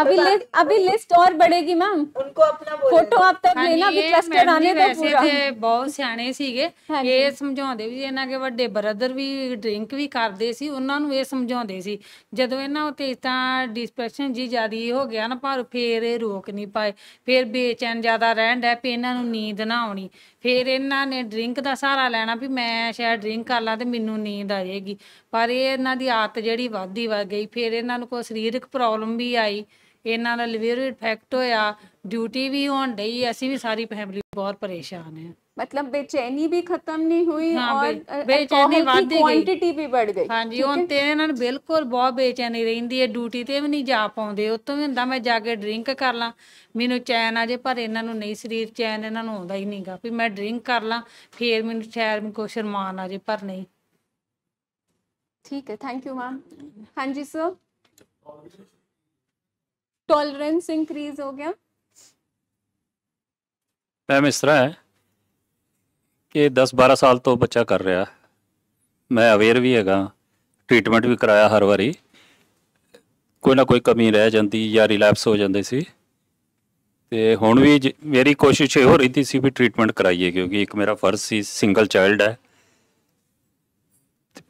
A: अभी लिस्ट अभी लिस्ट और बढ़ेगी मैम उनको अपना ਫੋਟੋ ਆਪ ਤੱਕ ਲੈਣਾ ਵੀ ਕਲਸਟਰ ਆਨੇ ਦਾ ਪੂਰਾ ਤੇ ਬਹੁਤ
D: ਸਿਆਣੇ ਸੀਗੇ ਇਹ ਸਮਝਾਉਂਦੇ ਵੀ ਇਹਨਾਂ ਦੇ ਵੱਡੇ ਬ੍ਰਦਰ ਵੀ ਡਰਿੰਕ ਵੀ ਕਰਦੇ ਸੀ ਉਹਨਾਂ ਨੂੰ ਇਹ ਸਮਝਾਉਂਦੇ ਸੀ ਜਦੋਂ ਇਹਨਾਂ ਉਤੇ ਇਸ ਤਰ੍ਹਾਂ ਡਿਸਪੈਸ਼ਨ ਜੀ ਜ਼ਿਆਦੀ ਹੋ ਗਿਆ ਨਾ ਪਰ ਫੇਰ ਇਹ ਰੋਕ ਨਹੀਂ ਪਾਏ ਫੇਰ ਬੇਚੈਨ ਜ਼ਿਆਦਾ ਰਹਿਣ ਦਾ ਪੇ ਇਹਨਾਂ ਨੂੰ ਨੀਂਦ ਨਾ ਆਉਣੀ ਫੇਰ ਇਹਨਾਂ ਨੇ ਡਰਿੰਕ ਦਾ ਸਹਾਰਾ ਲੈਣਾ ਵੀ ਮੈਂ ਸ਼ਾਇਦ ਡਰਿੰਕ ਕਰ ਲਾਂ ਤੇ ਮੈਨੂੰ ਨੀਂਦ ਆ ਜਾਏਗੀ ਪਰ ਇਹ ਇਹਨਾਂ ਦੀ ਆਦਤ ਜਿਹੜੀ ਵੱਧਦੀ ਵੱਧ ਗਈ ਫੇਰ ਇਹਨਾਂ ਨੂੰ ਕੋਈ ਸਰੀਰਕ ਪ੍ਰੋਬਲਮ ਵੀ ਆਈ ਇਹਨਾਂ ਦਾ ਲਿਵਰ ਇਫੈਕਟ ਹੋਇਆ ਡਿਊਟੀ ਵੀ ਹੋਣ ਡਈ ਅਸੀਂ ਵੀ ਸਾਰੀ ਫੈਮਿਲੀ ਬਹੁਤ ਪਰੇਸ਼ਾਨ ਹੈ
A: ਮਤਲਬ ਬੇਚੈਨੀ ਵੀ ਖਤਮ ਨਹੀਂ ਹੋਈ ਔਰ ਬੇਚੈਨੀ ਵਧ ਗਈ ਕੁਆਂਟੀਟੀ ਵੀ ਵੱਧ ਗਈ ਹਾਂਜੀ ਹੁਣ ਤੇ ਇਹਨਾਂ
D: ਨੂੰ ਬਿਲਕੁਲ ਬਹੁਤ ਬੇਚੈਨੀ ਰਹਿੰਦੀ ਹੈ ਡਿਊਟੀ ਤੇ ਵੀ ਨਹੀਂ ਜਾ ਪਾਉਂਦੇ ਉਤੋਂ ਵੀ ਹੁੰਦਾ ਮੈਂ ਜਾ ਕੇ ਡਰਿੰਕ ਕਰ ਲਾਂ ਮੈਨੂੰ ਚੈਨ ਆ ਜੇ ਪਰ ਇਹਨਾਂ ਨੂੰ ਨਹੀਂ ਸਰੀਰ ਚੈਨ ਇਹਨਾਂ ਨੂੰ ਆਉਂਦਾ ਹੀ ਨਹੀਂਗਾ ਵੀ ਮੈਂ ਡਰਿੰਕ ਕਰ ਲਾਂ ਫੇਰ ਮੈਨੂੰ ਸ਼ਾਇਰ ਮੈਨੂੰ ਕੋਈ ਸ਼ਰਮਾਨ ਆ ਜੇ ਪਰ ਨਹੀਂ
A: ਠੀਕ ਹੈ ਥੈਂਕ ਯੂ ਮੈਮ ਹਾਂਜੀ ਸਰ ਟੋਲਰੈਂਸ ਇਨਕਰੀਜ਼ ਹੋ ਗਿਆ
P: ਮੈਂ इस तरह है ਕਿ 10-12 ਸਾਲ ਤੋਂ ਬੱਚਾ ਕਰ ਰਿਹਾ ਮੈਂ ਅਵੇਅਰ ਵੀ ਹੈਗਾ ਟ੍ਰੀਟਮੈਂਟ ਵੀ ਕਰਾਇਆ ਹਰ ਵਾਰੀ ਕੋਈ ਨਾ ਕੋਈ ਕਮੀ ਰਹਿ ਜਾਂਦੀ ਜਾਂ ਰਿਲੈਪਸ ਹੋ ਜਾਂਦੇ ਸੀ ਤੇ ਹੁਣ ਵੀ ਮੇਰੀ ਕੋਸ਼ਿਸ਼ ਇਹ ਹੋ ਰਹੀ ਸੀ ਵੀ ਟ੍ਰੀਟਮੈਂਟ ਕਰਾਈਏ ਕਿਉਂਕਿ ਇੱਕ ਮੇਰਾ ਫਰਜ਼ ਸੀ ਸਿੰਗਲ ਚਾਈਲਡ ਹੈ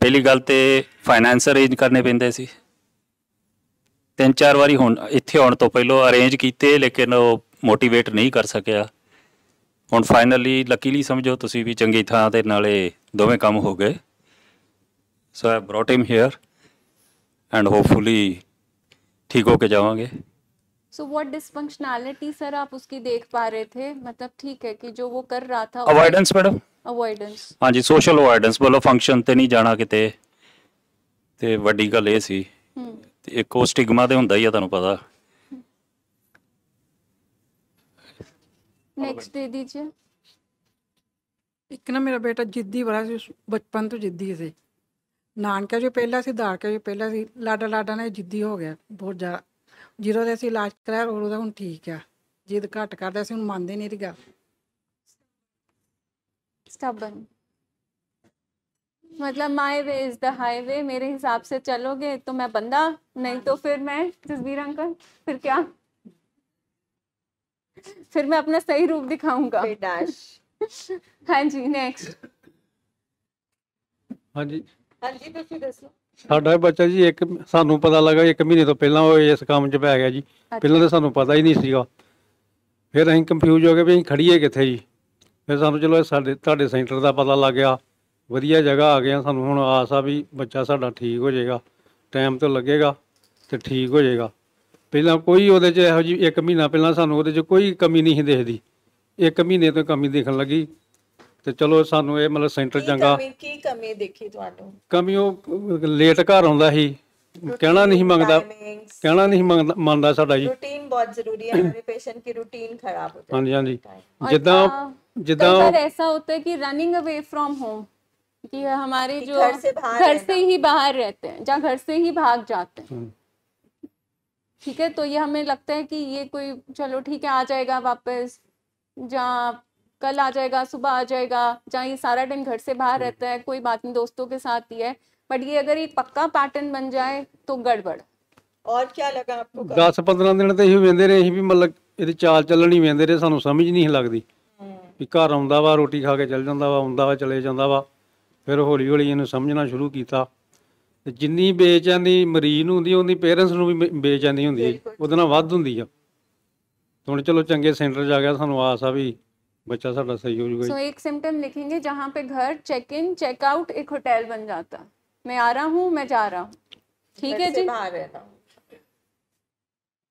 P: ਪਹਿਲੀ ਗੱਲ ਤੇ ਫਾਈਨੈਂਸ ਅਰੇਂਜ ਕਰਨੇ ਪੈਂਦੇ ਸੀ ਤਿੰਨ ਚਾਰ ਵਾਰੀ ਹੁਣ ਇੱਥੇ ਆਉਣ ਤੋਂ ਪਹਿਲਾਂ ਅਰੇਂਜ ਕੀਤੇ ਲੇਕਿਨ ਉਹ ਮੋਟੀਵੇਟ ਨਹੀਂ ਕਰ ਸਕਿਆ ਹੁਣ ਫਾਈਨਲੀ ਲੱਕੀਲੀ ਸਮਝੋ ਤੁਸੀਂ ਵੀ ਚੰਗੀ ਥਾਂ ਤੇ ਨਾਲੇ ਦੋਵੇਂ ਕੰਮ ਹੋ ਗਏ so I brought him here and hopefully ठीक होके जावांगे
A: सो व्हाट डिसफंक्शनैलिटी ਸਰ ਆਪ ਉਸਕੀ ਦੇਖ ਪਾ ਰਹੇ ਥੇ ਮਤਲਬ ਠੀਕ ਹੈ ਕਿ ਜੋ ਉਹ ਕਰ ਰਹਾ ਥਾ अवॉइडेंस मैडम ਅਵੋਇਡੈਂਸ
P: ਹਾਂਜੀ ਸੋਸ਼ਲ ਅਵੋਇਡੈਂਸ ਬੋਲੋ ਫੰਕਸ਼ਨ ਤੇ ਨਹੀਂ ਜਾਣਾ ਕਿਤੇ ਤੇ ਵੱਡੀ ਗੱਲ ਇਹ ਸੀ ਤੇ ਇੱਕ ਉਹ ਸਟਿਗਮਾ ਤੇ ਹੁੰਦਾ ਹੀ ਆ ਤੁਹਾਨੂੰ ਪਤਾ
A: ਨੈਕਸਟ ਦੇ ਦੀਜੀਏ
J: ਇੱਕ ਨਾ ਮੇਰਾ ਬੇਟਾ ਜਿੱਦੀ ਬੜਾ ਸੀ ਬਚਪਨ ਤੋਂ ਜਿੱਦੀ ਸੀ ਨਾਨਕਾ ਜੋ ਪਹਿਲਾ ਸੀ ਦਾਰਕਾ ਜੋ ਪਹਿਲਾ ਸੀ ਲਾਡਾ ਲਾਡਾ ਨੇ ਜਿੱਦੀ ਹੋ ਗਿਆ ਬਹੁਤ ਜ਼ਿਆਦਾ ਜੀਰੋ ਦੇ ਅਸੀਂ ਇਲਾਜ ਕਰਾਇਆ ਉਹ ਉਹਦਾ ਹੁਣ ਠੀਕ ਆ ਜਿੱਦ ਘਟ ਕਰਦਾ ਸੀ ਹੁਣ ਮੰਨਦੇ ਨਹੀਂ ਰਿਹਾ ਗੱਲ
A: ਸਟਬਨ मतलब my way is the highway मेरे हिसाब से चलोगे तो मैं बंदा नहीं तो फिर मैं जसबीर अंकल फिर क्या फिर मैं अपना सही रूप दिखाऊंगा हाँ जी नेक्स्ट
N: हाँ जी
G: हाँ जी ਤੁਸੀਂ ਦੱਸੋ
N: ਸਾਡਾ ਬੱਚਾ ਜੀ ਇੱਕ ਸਾਨੂੰ ਪਤਾ ਲੱਗਾ ਇੱਕ ਮਹੀਨੇ ਤੋਂ ਪਹਿਲਾਂ ਉਹ ਇਸ ਕੰਮ 'ਚ ਪੈ ਗਿਆ ਜੀ ਪਹਿਲਾਂ ਤਾਂ ਸਾਨੂੰ ਪਤਾ ਹੀ ਨਹੀਂ ਸੀਗਾ ਫਿਰ ਅਸੀਂ ਕੰਫਿਊਜ਼ ਹੋ ਗਏ ਵੀ ਅਸੀਂ ਖੜੀਏ ਕਿੱਥੇ ਜੀ ਫਿਰ ਸਾਨੂੰ ਚਲੋ ਸਾਡੇ ਤੁਹਾਡੇ ਸੈਂਟਰ ਦਾ ਪਤਾ ਲੱਗ ਗਿਆ ਵਧੀਆ ਜਗ੍ਹਾ ਆ ਗਏ ਆ ਸਾਨੂੰ ਹੁਣ ਆਸ ਆ ਵੀ ਬੱਚਾ ਸਾਡਾ ਠੀਕ ਹੋ ਜਾਏਗਾ ਟਾਈਮ ਤੇ ਲੱਗੇਗਾ ਤੇ ਠੀਕ ਹੋ ਜਾਏਗਾ ਪਹਿਲਾਂ ਕੋਈ ਉਹਦੇ 'ਚ ਇਹੋ ਜੀ 1 ਮਹੀਨਾ ਪਹਿਲਾਂ ਸਾਨੂੰ ਉਹਦੇ 'ਚ ਕੋਈ ਕਮੀ ਨਹੀਂ ਦਿਖਦੀ 1 ਮਹੀਨੇ ਤੋਂ ਕਮੀ ਦੇਖਣ ਲੱਗੀ ਤੇ ਚਲੋ ਸਾਨੂੰ ਇਹ ਮਤਲਬ ਸੈਂਟਰ ਚੰਗਾ
B: ਕੀ ਕਮੀ ਦੇਖੀ ਤੁਹਾਨੂੰ
N: ਕਮੀ ਉਹ ਲੇਟ ਘਰ ਆਉਂਦਾ ਸੀ ਕਹਿਣਾ ਨਹੀਂ ਮੰਗਦਾ ਕਹਿਣਾ ਨਹੀਂ ਮੰਗਦਾ- ਮੰਨਦਾ ਸਾਡਾ ਜੀ
B: ਰੂਟੀਨ ਬਹੁਤ ਜ਼ਰੂਰੀ ਹੈ हमारे
A: ਪੇਸ਼ੈਂਟ की ਰੂਟੀਨ ਖਰਾਬ हो जाती
N: ਹਾਂਜੀ ਹਾਂਜੀ ਜਿੱਦਾਂ ਜਿੱਦਾਂ बार
A: ऐसा ਹੈ ਕਿ ਰਨਿੰਗ ਅਵੇ ਫਰੋਮ ਹੋਮ कि हमारे कि जो घर से, घर से ही बाहर रहते हैं जहाँ घर से ही भाग जाते हैं हम्म। ठीक है तो ये हमें लगता है कि ये कोई चलो ठीक है आ जाएगा वापस जहाँ कल आ जाएगा सुबह आ जाएगा जहाँ ये सारा दिन घर से बाहर हम्म। रहता है कोई बात नहीं दोस्तों के साथ ही है बट ये अगर एक पक्का पैटर्न बन जाए तो गड़बड़ और क्या लगा ਆਪਕੋ 10
N: 15 ਦਿਨ ਤੇ ਇਹੀ ਵੇਂਦੇ ਰਹੇ ਅਸੀਂ ਵੀ ਮਤਲਬ ਇਹਦੀ ਚਾਲ ਚੱਲਣੀ ਵੇਂਦੇ ਰਹੇ ਸਾਨੂੰ ਸਮਝ ਨਹੀਂ ਲੱਗਦੀ ਵੀ ਘਰ ਆਉਂਦਾ ਵਾ ਰੋਟੀ ਖਾ ਕੇ ਚੱਲ ਜਾਂਦਾ ਵਾ ਆਉਂਦਾ ਵਾ ਫਿਰ ਹੌਲੀ ਹੌਲੀ ਇਹਨੂੰ ਸਮਝਣਾ ਸ਼ੁਰੂ ਕੀਤਾ ਤੇ ਜਿੰਨੀ ਬੇਚੈਨੀ ਮਰੀਜ਼ ਨੂੰ ਹੁੰਦੀ ਉਹਦੀ ਪੇਰੈਂਟਸ ਨੂੰ ਵੀ ਬੇਚੈਨੀ ਹੁੰਦੀ ਹੈ ਉਹਦੇ ਨਾਲ ਵੱਧ ਹੁੰਦੀ ਆ ਹੁਣ ਚਲੋ ਚੰਗੇ ਸੈਂਟਰ ਜਾ ਗਿਆ ਸਾਨੂੰ ਆਸ ਆ ਵੀ ਬੱਚਾ ਸਾਡਾ ਸਹੀ ਹੋ ਜੂਗਾ ਸੋ
A: ਇੱਕ ਸਿੰਪਟਮ ਲਿਖेंगे ਜਹਾਂ ਪੇ ਘਰ ਚੈੱਕ ਇਨ ਚੈੱਕ ਆਊਟ ਇੱਕ ਹੋਟਲ ਬਣ ਜਾਂਦਾ ਮੈਂ ਆ ਰਹਾ ਹੂੰ ਮੈਂ ਜਾ ਰਹਾ ਠੀਕ ਹੈ ਜੀ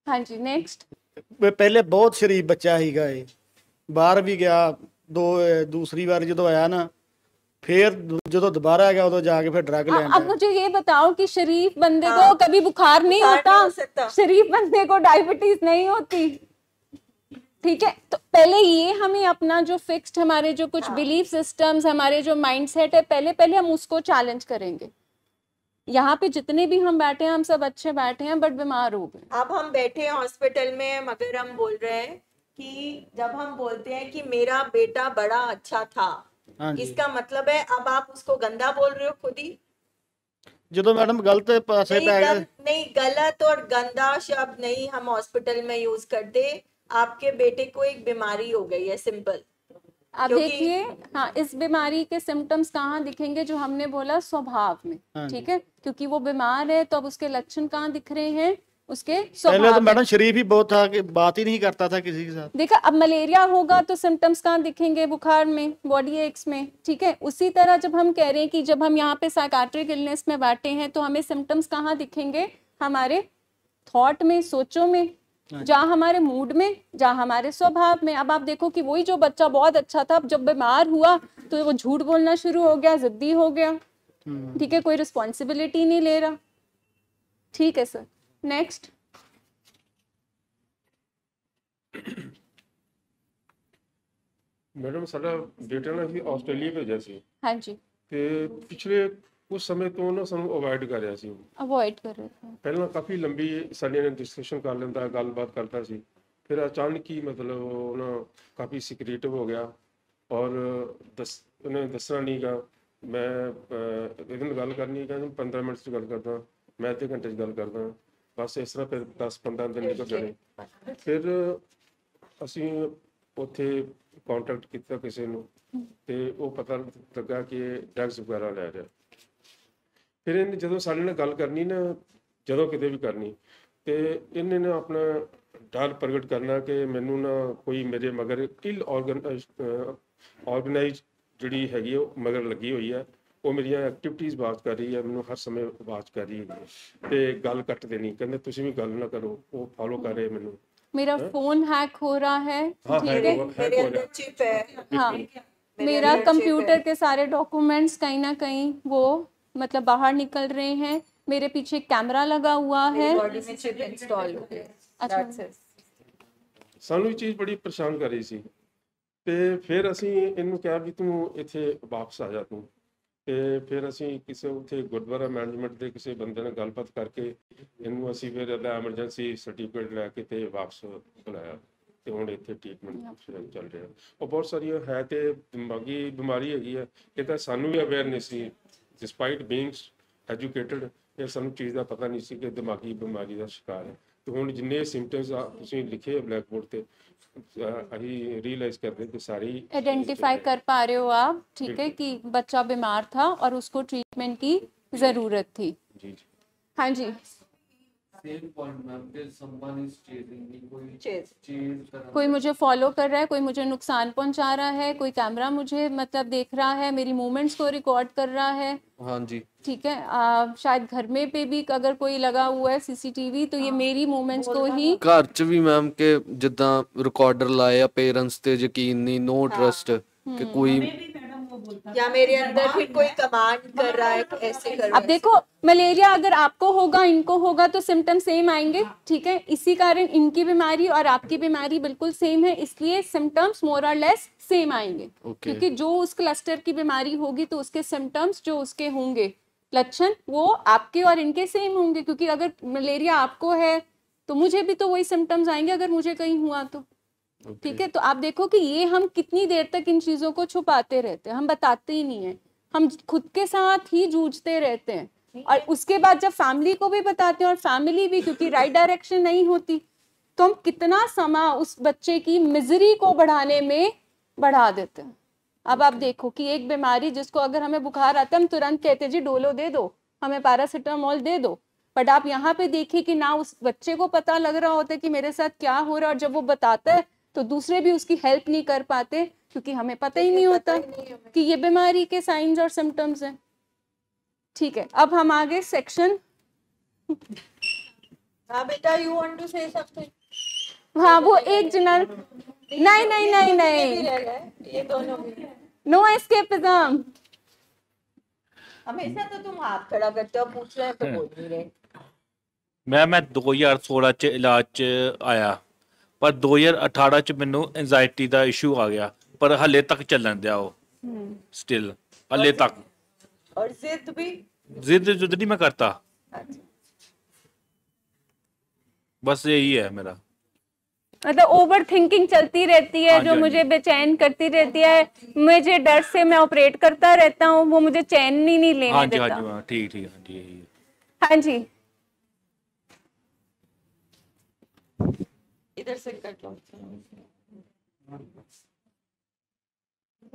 A: ਹਾਂਜੀ ਨੈਕਸਟ
Q: ਪਹਿਲੇ ਬਹੁਤ ਸ਼ਰੀਫ ਬੱਚਾ ਹੀਗਾ ਇਹ ਬਾਹਰ ਵੀ ਗਿਆ ਦੋ ਦੂਸਰੀ ਵਾਰ ਜਦੋਂ ਆਇਆ ਨਾ फिर जो तो दोबारा आ गया उधर जाके फिर ड्रग हाँ, ले अब
A: मुझे ये बताओ कि शरीफ बंदे को हाँ। कभी बुखार नहीं होता शरीफ बंदे को डायबिटीज नहीं होती ठीक है तो पहले ये हमें अपना जो फिक्स्ड हमारे जो कुछ बिलीफ हाँ। सिस्टम्स हमारे जो माइंडसेट है पहले पहले हम उसको चैलेंज करेंगे यहाँ पे जितने भी हम बैठे हैं हम सब अच्छे बैठे हैं बट बीमार हो गए अब हम बैठे हैं हॉस्पिटल में मगर हम
B: बोल रहे हैं कि जब हम बोलते हैं कि मेरा बेटा बड़ा अच्छा था हाँ इसका मतलब है अब आप उसको गंदा बोल रहे हो खुद ही
N: जो मैडम गलत
R: पासे
Q: नहीं, गल,
B: नहीं गलत और गंदा शब्द नहीं हम हॉस्पिटल में यूज करते आपके बेटे को एक बीमारी हो गई है सिंपल आप देखिए
A: हाँ इस बीमारी के सिम्टम्स कहाँ दिखेंगे जो हमने बोला स्वभाव में हाँ ठीक है क्योंकि वो बीमार है तो अब उसके लक्षण कहाँ दिख रहे हैं उसके पहले तो मैडम
Q: शरीफ ही बहुत था कि बात ही नहीं करता
S: था किसी के साथ
A: देखा अब मलेरिया होगा तो सिम्टम्स कहाँ दिखेंगे बुखार में बॉडी एक्स में ठीक है उसी तरह जब हम कह रहे हैं कि जब हम यहाँ पे साइकाट्रिक इलनेस में बैठे हैं तो हमें सिम्टम्स कहाँ दिखेंगे हमारे थॉट में सोचों में हाँ। जहाँ हमारे मूड में जहाँ हमारे स्वभाव में अब आप देखो कि वही जो बच्चा बहुत अच्छा था अब जब बीमार हुआ तो वो झूठ बोलना शुरू हो गया जिद्दी हो गया हम्म। ठीक है कोई रिस्पॉन्सिबिलिटी नहीं ले रहा ठीक है सर next
T: ਮੈਡਮ ਸਾਡਾ ਡੇਟਾ ਨਾ ਅਸੀਂ ਆਸਟ੍ਰੇਲੀਆ ਭੇਜਿਆ ਸੀ ਹਾਂਜੀ ਤੇ ਪਿਛਲੇ ਕੁਝ ਸਮੇਂ ਤੋਂ ਨਾ ਸਾਨੂੰ ਅਵੋਇਡ ਕਰ ਰਿਹਾ ਸੀ
A: ਅਵੋਇਡ ਕਰ ਰਹੇ ਸੀ
T: ਪਹਿਲਾਂ ਕਾਫੀ ਲੰਬੀ ਸਾਡੇ ਨਾਲ ਡਿਸਕਸ਼ਨ ਕਰ ਲੈਂਦਾ ਗੱਲਬਾਤ ਕਰਦਾ ਸੀ ਫਿਰ ਅਚਾਨਕ ਹੀ ਮਤਲਬ ਉਹਨਾਂ ਕਾਫੀ ਸੀਕ੍ਰੀਟਿਵ ਹੋ ਗਿਆ ਔਰ ਦਸ ਉਹਨੇ ਦੱਸਣਾ ਨਹੀਂਗਾ ਮੈਂ ਇਹਨਾਂ ਗੱਲ ਕਰਨੀ ਹੈ ਕਿ 15 ਮਿੰਟ 'ਚ ਗੱਲ ਕਰਦਾ ਮੈਂ ਅੱਧੇ ਘੰਟੇ 'ਚ ਗੱਲ ਕਰਦਾ ਬਸ ਇਸ ਤਰ੍ਹਾਂ ਫਿਰ 10-15 ਦਿਨ ਨਿਕਲ
H: ਜਾਣੇ
T: ਫਿਰ ਅਸੀਂ ਉੱਥੇ ਕੰਟੈਕਟ ਕੀਤਾ ਕਿਸੇ ਨੂੰ ਤੇ ਉਹ ਪਤਾ ਲੱਗਾ ਕਿ ਇਹ ਡਰੱਗਸ ਵਗੈਰਾ ਲੈ ਰਿਹਾ ਫਿਰ ਇਹਨੇ ਜਦੋਂ ਸਾਡੇ ਨਾਲ ਗੱਲ ਕਰਨੀ ਨਾ ਜਦੋਂ ਕਿਤੇ ਵੀ ਕਰਨੀ ਤੇ ਇਹਨੇ ਨੇ ਆਪਣਾ ਡਰ ਪ੍ਰਗਟ ਕਰਨਾ ਕਿ ਮੈਨੂੰ ਨਾ ਕੋਈ ਮੇਰੇ ਮਗਰ ਇਲ ਆਰਗਨਾਈਜ਼ ਜਿਹੜੀ ਹੈਗੀ ਉਹ ਮਗਰ ਲੱਗੀ ਹੋਈ ਹੈ ਉਹ ਮੇਰੀਆਂ ਐਕਟੀਵਿਟੀਜ਼ ਬਾਤ ਕਰ ਰਹੀ ਹੈ ਮੈਨੂੰ ਹਰ ਸਮੇਂ ਬਾਤ ਕਰ ਰਹੀ ਹੈ ਤੇ ਗੱਲ ਕੱਟ ਦੇਣੀ ਕਹਿੰਦੇ ਤੁਸੀਂ ਵੀ ਗੱਲ ਨਾ ਕਰੋ ਉਹ ਫਾਲੋ ਕਰ ਰਹੇ ਮੈਨੂੰ
A: ਮੇਰਾ ਫੋਨ ਹੈਕ ਹੋ ਰਹਾ ਹੈ ਹੈ ਮੇਰੇ ਅੰਦਰ ਚਿਪ ਹੈ ਹਾਂ मेरा कंप्यूटर के सारे डॉक्यूमेंट्स कहीं ना कहीं वो मतलब बाहर निकल रहे हैं मेरे पीछे कैमरा लगा हुआ है
I: ਸਾਨੂੰ
T: ਇਹ ਚੀਜ਼ ਬੜੀ ਪਰੇਸ਼ਾਨ ਕਰ ਰਹੀ ਸੀ ਤੇ ਫਿਰ ਅਸੀਂ ਇਹਨੂੰ ਕਿਹਾ ਵੀ ਤੂੰ ਇੱਥੇ ਵਾਪਸ ਆ ਜਾ ਤੂੰ ਤੇ ਫਿਰ ਅਸੀਂ ਕਿਸੇ ਉੱਥੇ ਗੁਰਦੁਆਰਾ ਮੈਨੇਜਮੈਂਟ ਦੇ ਕਿਸੇ ਬੰਦੇ ਨਾਲ ਗੱਲਬਾਤ ਕਰਕੇ ਇਹਨੂੰ ਅਸੀਂ ਫਿਰ ਇਹਦਾ ਐਮਰਜੈਂਸੀ ਸਰਟੀਫਿਕੇਟ ਲੈ ਕੇ ਤੇ ਵਾਪਸ ਬੁਲਾਇਆ ਤੇ ਹੁਣ ਇੱਥੇ ਟ੍ਰੀਟਮੈਂਟ ਚੱਲ ਰਿਹਾ ਉਹ ਬਹੁਤ ਸਾਰੀ ਹੈ ਤੇ ਦਿਮਾਗੀ ਬਿਮਾਰੀ ਹੈਗੀ ਹੈ ਇਹ ਤਾਂ ਸਾਨੂੰ ਵੀ ਅਵੇਅਰਨੈਸ ਸੀ ਡਿਸਪਾਈਟ ਬੀਇੰਗ ਐਜੂਕੇਟਡ ਇਹ ਸਾਨੂੰ ਚੀਜ਼ ਦਾ ਪਤਾ ਨਹੀਂ ਸੀ ਕਿ ਦਿਮਾਗੀ ਬਿਮਾਰੀ ਦਾ ਸ਼ਿਕਾਰ ਹੈ ਤੇ ਹੁਣ ਜਿੰਨੇ ਸਿੰਪਟਮਸ ਤੁਸੀਂ ਲਿਖੇ आइडेंटिफाई
A: कर पा रहे हो आप ठीक है कि बच्चा बीमार था और उसको ट्रीटमेंट की ज़रूरत थी जी हाँ जी
M: कोई मुझे फॉलो
A: कर रहा है कोई मुझे नुकसान पहुंचा रहा है कोई कैमरा मुझे मतलब देख रहा है मेरी मूवमेंट्स को रिकॉर्ड कर रहा है हाँ जी ठीक है आ, शायद घर में पे भी अगर कोई लगा हुआ है सीसीटीवी तो हाँ, ये मेरी मूवमेंट्स को ही
M: घर च भी मैम के जिदा रिकॉर्डर ਲਾਏ पेरेंट्स ਪੇਰੈਂਟਸ ਤੇ ਯਕੀਨ ਨਹੀਂ ਨੋ ਟਰਸਟ हम्म। कि कोई
B: या मेरे अंदर फिर कोई कमांड कर रहा है ऐसे कर अब
A: देखो मलेरिया अगर आपको होगा इनको होगा तो सिम्टम सेम आएंगे हाँ। ठीक है इसी कारण इनकी बीमारी और आपकी बीमारी बिल्कुल सेम है इसलिए सिम्टम्स मोर और लेस सेम आएंगे okay. क्योंकि जो उस क्लस्टर की बीमारी होगी तो उसके सिम्टम्स जो उसके होंगे लक्षण वो आपके और इनके सेम होंगे क्योंकि अगर मलेरिया आपको है तो मुझे भी तो वही सिम्टम्स आएंगे अगर मुझे कहीं हुआ तो okay. ठीक है तो आप देखो कि ये हम कितनी देर तक इन चीज़ों को छुपाते रहते हैं हम बताते ही नहीं है हम खुद के साथ ही जूझते रहते हैं और उसके बाद जब फैमिली को भी बताते हैं और फैमिली भी क्योंकि राइट डायरेक्शन नहीं होती तो हम कितना समा उस बच्चे की मिजरी को बढ़ाने में बढ़ा देते हैं अब आप देखो कि एक बीमारी जिसको अगर हमें बुखार आता है हम तुरंत कहते हैं जी डोलो दे दो हमें पैरासिटामोल दे दो बट आप यहाँ पे देखिए कि ना उस बच्चे को पता लग रहा होता है कि मेरे साथ क्या हो रहा है और जब वो बताता है तो दूसरे भी उसकी हेल्प नहीं कर पाते क्योंकि हमें पता तो ही नहीं होता नहीं कि ये बीमारी के साइंस और सिम्टम्स हैं ठीक है अब हम आगे सेक्शन
L: हाँ बेटा you want to say something
A: हाँ वो एक जनरल नहीं नहीं नहीं नहीं
B: ये दोनों भी
A: नो एस्केपिज्म
B: हमेशा तो तुम हाथ खड़ा करते हो पूछ रहे हैं तो हम्म। बोल नहीं रहे
P: मैं मैं 2016 ਚ इलाज ਚ ਆਇਆ ਪਰ 2018 ਚ ਮੈਨੂੰ ਐਂਜ਼ਾਇਟੀ ਦਾ ਇਸ਼ੂ ਆ ਗਿਆ ਪਰ ਹਲੇ ਤੱਕ ਚੱਲਣ ਦਿਆ ਉਹ ਹੂੰ ਸਟਿਲ ਹਲੇ ਤੱਕ
G: ਔਰ ਜ਼ਿੱਦ ਵੀ
P: ਜ਼ਿੱਦ ਜੁੱਦ ਨਹੀਂ ਮੈਂ ਕਰਤਾ ਬਸ ਇਹ ਹੀ ਹੈ ਮੇਰਾ
A: ਮਤਲਬ ਓਵਰ ਥਿੰਕਿੰਗ ਚਲਤੀ ਰਹਤੀ ਹੈ ਜੋ ਮੁਝੇ ਬੇਚੈਨ ਕਰਤੀ ਰਹਤੀ ਹੈ ਮੇਰੇ ਡਰ ਸੇ ਮੈਂ ਆਪਰੇਟ ਕਰਤਾ ਰਹਤਾ ਹੂੰ ਉਹ ਮੁਝੇ ਚੈਨ ਨਹੀਂ ਨਹੀਂ ਲੈਣੇ ਦਿੰਦਾ ਹਾਂਜੀ
C: ਹਾਂਜੀ ਠੀਕ ਠੀਕ ਹਾਂਜੀ
A: ਹਾਂਜੀ
G: इधर से कर लो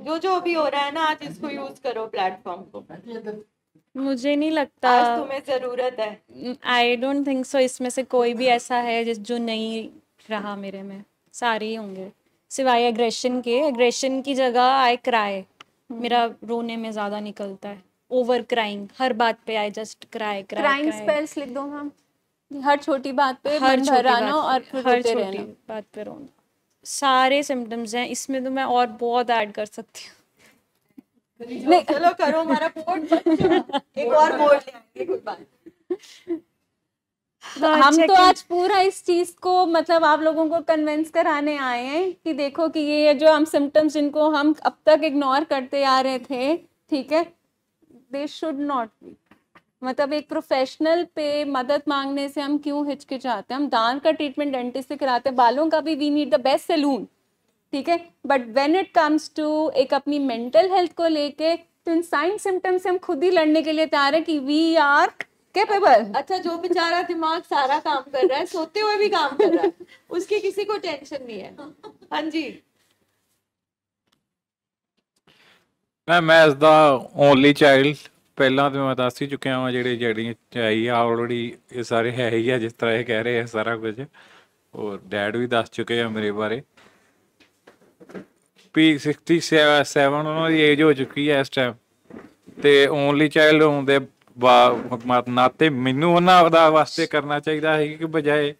D: जो जो अभी हो रहा है ना
G: आज
B: इसको यूज करो प्लेटफॉर्म को
I: मुझे नहीं लगता आज तुम्हें जरूरत है आई डोंट थिंक सो इसमें से कोई भी ऐसा है जिस जो नहीं रहा मेरे में सारे ही होंगे सिवाय एग्रेशन के एग्रेशन की जगह आई क्राई मेरा रोने में ज्यादा निकलता है ओवर क्राइंग हर बात पे I just cry crying
A: spells लिख दो हम हर छोटी बात पे हर छोटी और हर छोटी बात पे रोना
I: सारे सिम्टम्स हैं इसमें तो मैं और बहुत ऐड कर सकती हूँ
A: नहीं चलो करो
B: हमारा पोर्ट एक और बोर्ड
A: तो हम तो आज पूरा इस चीज को मतलब आप लोगों को कन्विंस कराने आए हैं कि देखो कि ये जो हम सिम्टम्स जिनको हम अब तक इग्नोर करते आ रहे थे ठीक है दे शुड नॉट बी मतलब एक प्रोफेशनल पे मदद मांगने से हम क्यों हिचकिचाते हैं हम दांत का ट्रीटमेंट डेंटिस्ट से कराते हैं बालों का भी we need the best salon ठीक है but when it comes to एक अपनी मेंटल हेल्थ को लेके तो इन साइन सिम्टम्स से हम खुद ही लड़ने के लिए तैयार है कि वी आर केपेबल अच्छा जो बेचारा दिमाग सारा काम कर रहा है सोते हुए भी काम कर रहा है उसकी किसी को टेंशन नहीं
L: है हाँ जी
K: मैं मैं एज द ओनली चाइल्ड ਪਹਿਲਾਂ ਤੇ ਮੈਂ ਦੱਸ ਹੀ ਚੁੱਕਿਆ ਹਾਂ ਜਿਹੜੇ ਜਿਹੜੀ ਆਈ ਆ ਆਲਰੇਡੀ ਇਹ ਸਾਰੇ ਹੈ ਹੀ ਆ ਜਿਸ ਤਰ੍ਹਾਂ ਇਹ ਕਹਿ ਰਹੇ ਆ ਸਾਰਾ ਕੁਝ ਔਰ ਡੈਡ ਵੀ ਦੱਸ ਚੁੱਕੇ ਆ ਮੇਰੇ ਬਾਰੇ ਪੀ 67 ਉਹਨਾਂ ਦੀ ਏਜ ਹੋ ਚੁੱਕੀ ਹੈ ਇਸ ਟਾਈਮ ਤੇ ਓਨਲੀ ਚਾਈਲਡ ਹੋਣ ਦੇ ਨਾਤੇ ਮੈਨੂੰ ਉਹਨਾਂ ਦਾ ਵਾਸਤੇ ਕਰਨਾ ਚਾਹੀਦਾ ਹੈ ਕਿ ਬਜਾਏ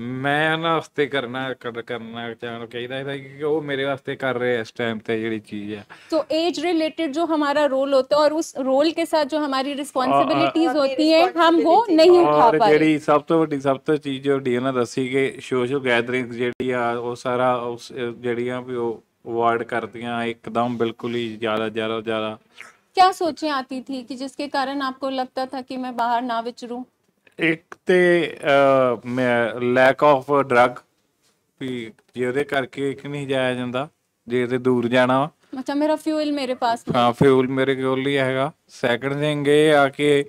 K: ਮੈਂ ਨਾ ਵਾਸਤੇ ਕਰਨਾ ਕਰ- ਕਰਨਾ ਚਾਹਣਾ ਚਾਹੀਦਾ ਇਹਦਾ ਕਿ ਉਹ ਮੇਰੇ ਵਾਸਤੇ ਕਰ ਰਿਹਾ ਇਸ ਟਾਈਮ ਤੇ ਜਿਹੜੀ ਚੀਜ਼ ਹੈ
A: ਸੋ ਏਜ ਰਿਲੇਟਡ ਜੋ ਹਮਾਰਾ ਰੋਲ ਹੁੰਦਾ ਔਰ ਉਸ ਰੋਲ ਕੇ ਸਾਥ ਜੋ ਹਮਾਰੀ ਰਿਸਪੌਂਸਿਬਿਲਿਟੀਜ਼ ਹੁੰਦੀ ਹੈ ਹਮ ਉਹ ਨਹੀਂ ਉਠਾ ਪਾਏ ਔਰ ਜਿਹੜੀ
K: ਸਭ ਤੋਂ ਵੱਡੀ ਸਭ ਤੋਂ ਚੀਜ਼ ਜੋ ਡੀ ਨੇ ਦੱਸੀ ਕਿ ਸੋਸ਼ਲ ਗੈਦਰਿੰਗ ਜਿਹੜੀ ਆ ਉਹ ਸਾਰਾ ਉਸ ਜਿਹੜੀਆਂ ਵੀ ਉਹ ਅਵਾਰਡ ਕਰਦੀਆਂ ਇੱਕਦਮ ਬਿਲਕੁਲ ਹੀ ਜ਼ਿਆਦਾ ਜ਼ਿਆਦਾ ਜ਼ਿਆਦਾ
A: ਕੀ ਸੋਚੇ ਆਤੀ ਥੀ ਕਿ ਜਿਸਕੇ ਕਾਰਨ ਆਪਕੋ ਲੱਗਦਾ ਥਾ ਕਿ ਮੈਂ ਬਾਹਰ ਨਾ ਵਿਚਰੂ
K: ਇੱਕ ਤੇ ਲੈਕ ਆਫ ਡਰੱਗ ਵੀ ਜਿਹਦੇ ਕਰਕੇ ਇੱਕ ਨਹੀਂ ਜਾਇਆ ਜਾਂਦਾ ਜੇ ਤੇ ਦੂਰ ਜਾਣਾ
A: ਅੱਛਾ ਮੇਰਾ ਫਿਊਲ ਮੇਰੇ ਪਾਸ ਨਹੀਂ ਹਾਂ
K: ਫਿਊਲ ਮੇਰੇ ਕੋਲ ਹੀ ਹੈਗਾ ਸੈਕਿੰਡ ਥਿੰਗ ਇਹ ਆ ਕਿ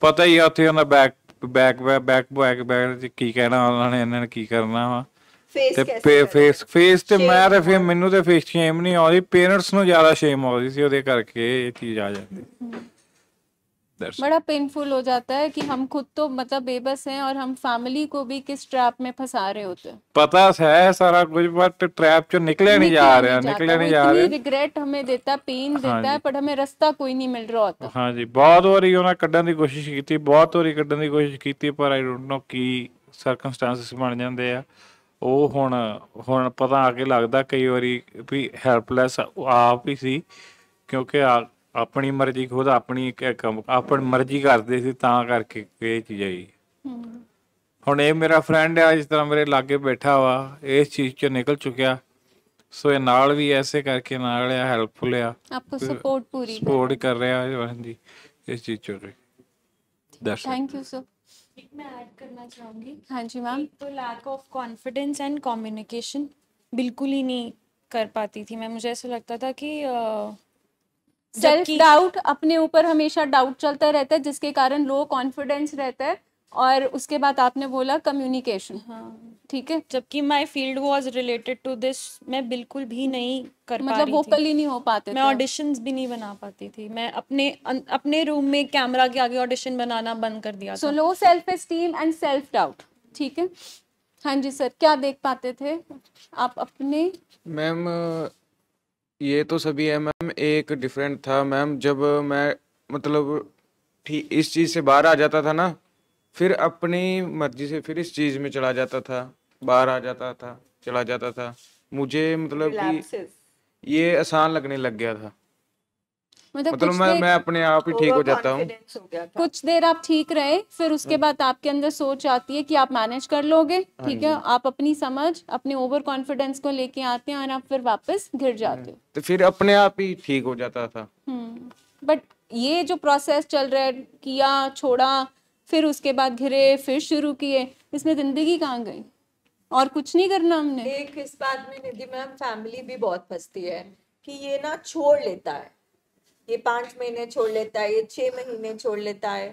K: ਪਤਾ ਹੀ ਆ ਉੱਥੇ ਉਹਨਾਂ back back back back back ਕੀ ਕਹਿਣਾ ਉਹਨਾਂ ਨੇ ਇਹਨਾਂ ਨੇ ਕੀ ਕਰਨਾ ਵਾ ਤੇ ਫੇਸ ਫੇਸ ਤੇ ਮੈਂ ਤੇ ਫੇ ਮੈਨੂੰ ਤੇ ਫੇਸ ਸ਼ੇਮ ਨਹੀਂ ਆਉਂਦੀ ਪੇਰੈਂਟਸ ਨੂੰ ਜ਼ਿਆਦਾ ਸ਼ੇਮ ਆਉਂਦੀ ਸੀ ਉਹਦੇ ਕਰਕੇ ਇਹ ਚੀਜ਼ ਆ ਜਾਂਦੀ बड़ा
A: पेनफुल हो जाता है कि हम खुद तो मतलब बेबस हैं और हम फैमिली को भी किस ट्रैप में फंसा रहे होते हैं
K: पता है सारा कुछ बट ट्रैप जो निकले नहीं जा रहे हैं निकले नहीं जा रहे
A: रिग्रेट हमें देता पेन हाँ देता है पर हमें रास्ता कोई नहीं मिल रहा होता
K: हाँ जी बहुत वारी उन्हें ਕੱਢਣ ਦੀ ਕੋਸ਼ਿਸ਼ ਕੀਤੀ ਬਹੁਤ ਵਾਰੀ ਕੱਢਣ ਦੀ ਕੋਸ਼ਿਸ਼ ਕੀਤੀ ਪਰ I don't know Ki circumstances ਬਣ ਜਾਂਦੇ ਆ ਉਹ ਹੁਣ ਹੁਣ ਪਤਾ ਆ ਕੇ ਲੱਗਦਾ ਕਈ ਵਾਰੀ ਵੀ ਹੈਲਪਲੈਸ ਆਪ ਹੀ ਸੀ ਕਿਉਂਕਿ ਆਪਣੀ ਮਰਜ਼ੀ ਖੁਦ ਆਪਣੀ ਆਪਣੀ ਮਰਜ਼ੀ ਕਰਦੇ ਸੀ ਤਾਂ ਕਰਕੇ ਇਹ ਚੀਜ਼ ਆਈ ਹੁਣ ਇਹ ਮੇਰਾ ਫਰੈਂਡ ਆ ਇਸ ਤਰ੍ਹਾਂ ਮੇਰੇ ਲਾਗੇ ਬੈਠਾ ਵਾ ਇਸ ਚੀਜ਼ ਚੋਂ ਨਿਕਲ ਚੁੱਕਿਆ ਸੋ ਇਹ ਨਾਲ ਵੀ ਐਸੇ ਕਰਕੇ ਨਾਲ ਆ ਹੈਲਪਫੁਲ ਆ ਆਪਕੋ ਸਪੋਰਟ ਪੂਰੀ ਸਪੋਰਟ ਕਰ ਰਿਹਾ ਹੈ ਹਾਂਜੀ ਇਸ ਚੀਜ਼ ਚੋਂ
A: ਥੈਂਕ ਯੂ ਸਰ
I: ਇੱਕ ਮੈਂ ਐਡ ਕਰਨਾ ਚਾਹੂੰਗੀ ਹਾਂਜੀ ਮੈਮ तो lack of confidence and communication ਬਿਲਕੁਲ ਹੀ ਨਹੀਂ ਕਰ ਪਾਤੀ ਥੀ ਮੈਂ ਮੈਨੂੰ ਐਸਾ ਲੱਗਦਾ ਥਾ ਕਿ सेल्फ डाउट
A: अपने ऊपर हमेशा डाउट चलता रहता है जिसके कारण लो कॉन्फिडेंस रहता है और उसके बाद आपने बोला कम्युनिकेशन हाँ
I: ठीक है जबकि my field was related to this मैं बिल्कुल भी नहीं कर मतलब पा रही वोकल ही नहीं
A: हो पाते मैं ऑडिशन
I: भी नहीं बना पाती थी मैं अपने अं, अपने रूम में कैमरा के आगे ऑडिशन बनाना बंद कर दिया so low
A: self esteem and self doubt ठीक है हाँ जी सर क्या देख पाते थे आप अपने
T: मैम ये तो सभी है मैम एक डिफरेंट था मैम जब मैं मतलब ठीक इस चीज़ से बाहर आ जाता था ना फिर अपनी मर्जी से फिर इस चीज़ में चला जाता था बाहर आ जाता था चला जाता था मुझे मतलब कि ये आसान लगने लग गया था
A: तो मतलब, मतलब मैं, मैं अपने आप ही ठीक हो जाता हूँ कुछ देर आप ठीक रहे फिर उसके हाँ। बाद आपके अंदर सोच आती है कि आप मैनेज कर लोगे हाँ ठीक है आप अपनी समझ अपने ओवर कॉन्फिडेंस को लेके आते हैं और आप फिर वापस गिर हाँ। जाते हो
T: तो फिर अपने आप ही ठीक हो जाता था
A: बट हम्म, ये जो प्रोसेस चल रहा है किया छोड़ा फिर उसके बाद घिरे फिर शुरू किए इसमें जिंदगी कहाँ गई और कुछ नहीं करना हमने एक
L: इस
B: बात में निधि मैम फैमिली भी बहुत फंसती है कि ये ना छोड़ लेता है ये पाँच महीने छोड़ लेता है ये छः महीने छोड़ लेता है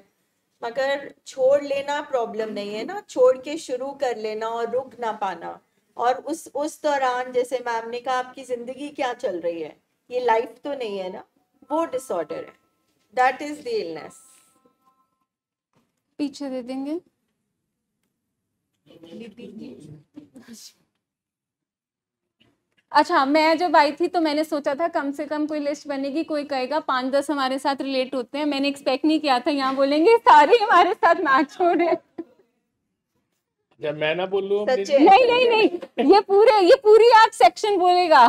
B: मगर छोड़ लेना प्रॉब्लम नहीं है ना छोड़ के शुरू कर लेना और रुक ना पाना और उस उस दौरान जैसे मैम ने कहा आपकी ज़िंदगी क्या चल रही है ये लाइफ तो नहीं है ना वो डिसऑर्डर है दैट इज द इलनेस
A: पीछे दे देंगे अच्छा मैं जब आई थी तो मैंने सोचा था कम से कम कोई लिस्ट बनेगी कोई कहेगा पाँच दस हमारे साथ रिलेट होते हैं मैंने एक्सपेक्ट नहीं किया था यहाँ बोलेंगे सारे हमारे साथ मैच हो रहे
C: जब मैं ना बोलू नहीं नहीं
A: नहीं ये पूरे ये पूरी आप सेक्शन बोलेगा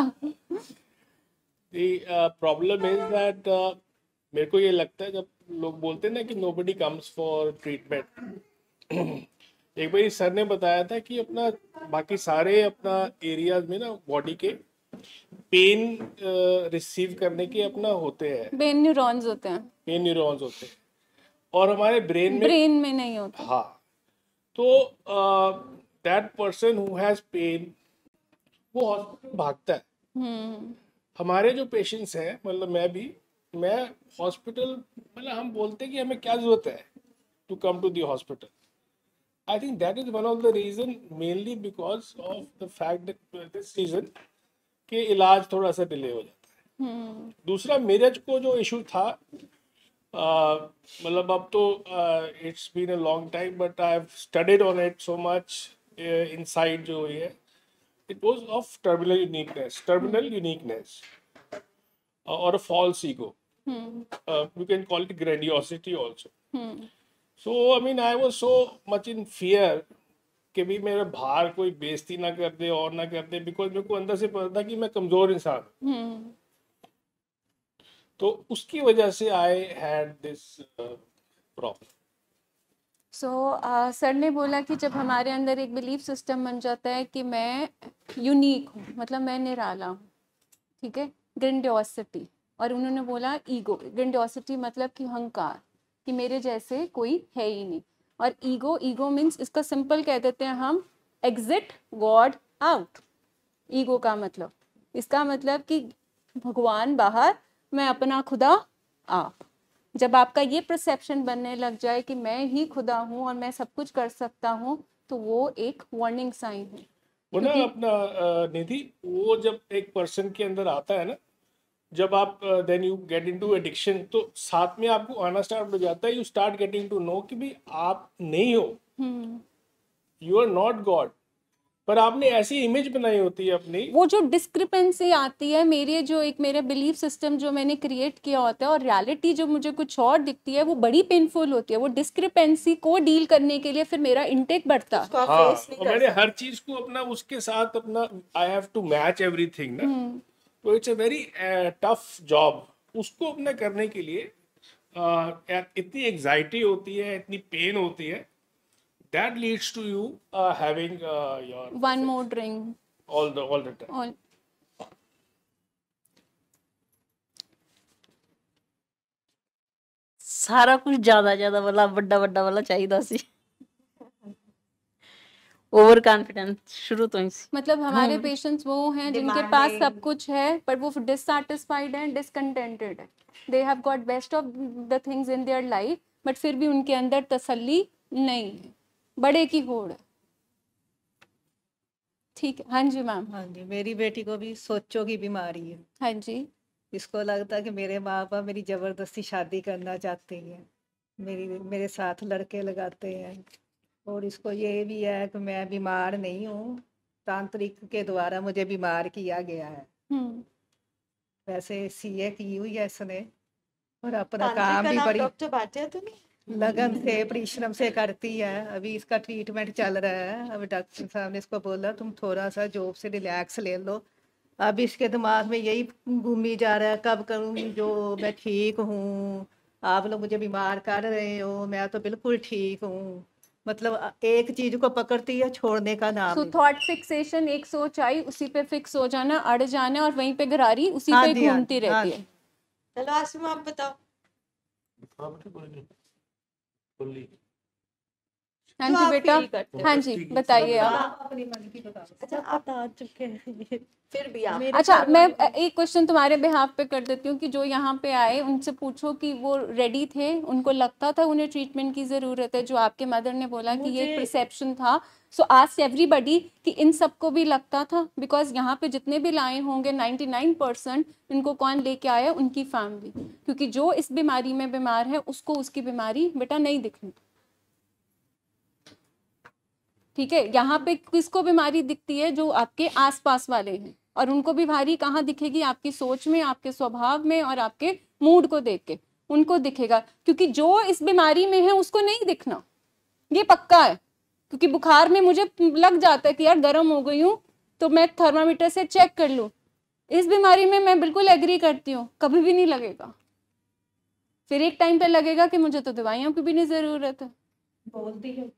C: प्रॉब्लम इज दैट मेरे को ये लगता है जब लोग बोलते हैं ना कि नोबडी कम्स फॉर
T: ट्रीटमेंट
C: एक बार सर ने बताया था कि अपना बाकी सारे अपना एरियाज में ना बॉडी के पेन रिसीव करने के अपना होते हैं
A: पेन न्यूरॉन्स होते हैं
C: पेन न्यूरॉन्स होते हैं और हमारे ब्रेन में ब्रेन में नहीं होते हाँ तो that person who has pain वो हॉस्पिटल भागता है hmm. हमारे जो पेशेंट्स हैं मतलब मैं भी मैं हॉस्पिटल मतलब हम बोलते हैं कि हमें क्या जरूरत है to come to the hospital I think that is one of the reason mainly because of the fact that this season के इलाज थोड़ा सा डिले हो जाता है hmm. दूसरा मेरज को जो इशू था मतलब अब तो it's been a long time but I have studied on it so much inside जो हुई है it was of terminal uniqueness terminal uniqueness और a false ego you can call it grandiosity also so I mean I was so much in fear कि भी मेरे बाहर कोई बेइज्जती ना कर दे और ना कर दे बिकॉज मेरे को अंदर से पता था कि मैं कमज़ोर इंसान हूँ हम्म। तो उसकी वजह से I had this problem
A: so sir ने बोला कि जब हमारे अंदर एक बिलीफ सिस्टम बन जाता है कि मैं यूनिक हूँ मतलब मैं निराला हूँ ठीक है ग्रेंडियोसिटी और उन्होंने बोला ईगो ग्रेंडियोसिटी मतलब कि अहंकार कि मेरे जैसे कोई है ही नहीं और ईगो ईगो मीन्स इसका सिंपल कह देते हैं हम एग्जिट गॉड आउट ईगो का मतलब इसका मतलब कि भगवान बाहर मैं अपना खुदा आप जब आपका ये परसेप्शन बनने लग जाए कि मैं ही खुदा हूँ और मैं सब कुछ कर सकता हूँ तो वो एक वार्निंग साइन है
C: वो ना अपना निधि वो जब एक पर्सन के अंदर आता है ना जब आप then you get into addiction तो साथ में आपको आना स्टार्ट हो जाता है you start getting to know कि भी आप नहीं हो यू आर नॉट गॉड पर आपने ऐसी इमेज बनाई होती है अपनी
A: वो जो डिस्क्रिपेंसी आती है मेरे जो एक मेरे बिलीफ सिस्टम जो मैंने क्रिएट किया होता है और रियलिटी जो मुझे कुछ और दिखती है वो बड़ी पेनफुल होती है वो डिस्क्रिपेंसी को डील करने के लिए फिर मेरा इंटेक बढ़ता हाँ, मैंने हर
C: चीज को अपना उसके साथ अपना I have to match everything ना हम्म। तो it's a very tough job उसको अपने करने के लिए uh, इतनी एग्जाइटी होती है इतनी पेन होती है that leads to you having your
A: one more drink all the all the time
F: ਸਾਰਾ ਕੁਝ ज्यादा ਜ਼ਿਆਦਾ ਵਾਲਾ बड़ा ਵੱਡਾ ਵਾਲਾ ਚਾਹੀਦਾ सी ओवर कॉन्फिडेंस शुरू तो इस
A: मतलब हमारे पेशेंट्स हाँ। वो हैं जिनके पास सब कुछ है पर वो डिससैटिस्फाइड हैं डिसकंटेंटेड है they have got best of the things in their life but फिर भी उनके अंदर तसल्ली नहीं है बड़े की होड़ ठीक है हाँ जी मैम हाँ जी मेरी बेटी को भी सोचो की बीमारी है हाँ जी इसको लगता कि मेरे माँ बाप मेरी
J: जबरदस्ती शादी करना चाहते हैं मेरी मेरे साथ लड़के लगाते हैं और इसको ये भी है कि मैं बीमार नहीं हूँ तांत्रिक के द्वारा मुझे बीमार किया गया है
G: हम्म।
J: वैसे सीए की हुई है इसने और अपना काम भी बड़ी डॉक्टर बाटे तो लगन से परिश्रम से करती है अभी इसका ट्रीटमेंट चल रहा है अभी डॉक्टर साहब ने इसको बोला तुम थोड़ा सा जॉब से रिलैक्स ले लो अब इसके दिमाग में यही घूमी जा रहा है कब करूँ जो मैं ठीक हूँ आप लोग मुझे बीमार कर रहे हो मैं तो बिल्कुल ठीक हूँ मतलब एक चीज को पकड़ती है छोड़ने का नाम so,
A: थॉट फिक्सेशन एक सोच आई उसी पे फिक्स हो जाना अड़ जाना और वहीं पे गरारी उसी हाँ पे घूमती हाँ रहती है चलो हाँ आसिम आप बताओ हाँ जी तो बेटा हाँ जी बताइए आप
G: अच्छा आप आ चुके हैं फिर भी आप अच्छा मैं
A: एक क्वेश्चन तुम्हारे बिहाफ पे कर देती हूँ कि जो यहाँ पे आए उनसे पूछो कि वो रेडी थे उनको लगता था उन्हें ट्रीटमेंट की ज़रूरत है जो आपके मदर ने बोला कि ये परसेप्शन था सो आज एवरीबडी कि इन सबको भी लगता था बिकॉज यहाँ पे जितने भी लाए होंगे 99 परसेंट इनको कौन लेके आया उनकी फैमिली क्योंकि जो इस बीमारी में बीमार है उसको उसकी बीमारी बेटा नहीं दिखनी ठीक है यहाँ पे किसको बीमारी दिखती है जो आपके आसपास वाले हैं और उनको बीमारी कहाँ दिखेगी आपकी सोच में आपके स्वभाव में और आपके मूड को देख के उनको दिखेगा क्योंकि जो इस बीमारी में है उसको नहीं दिखना ये पक्का है क्योंकि बुखार में मुझे लग जाता है कि यार गर्म हो गई हूँ तो मैं थर्मामीटर से चेक कर लूँ इस बीमारी में मैं बिल्कुल एग्री करती हूँ कभी भी नहीं लगेगा फिर एक टाइम पे लगेगा कि मुझे तो दवाइयों की भी नहीं ज़रूरत है बोलती है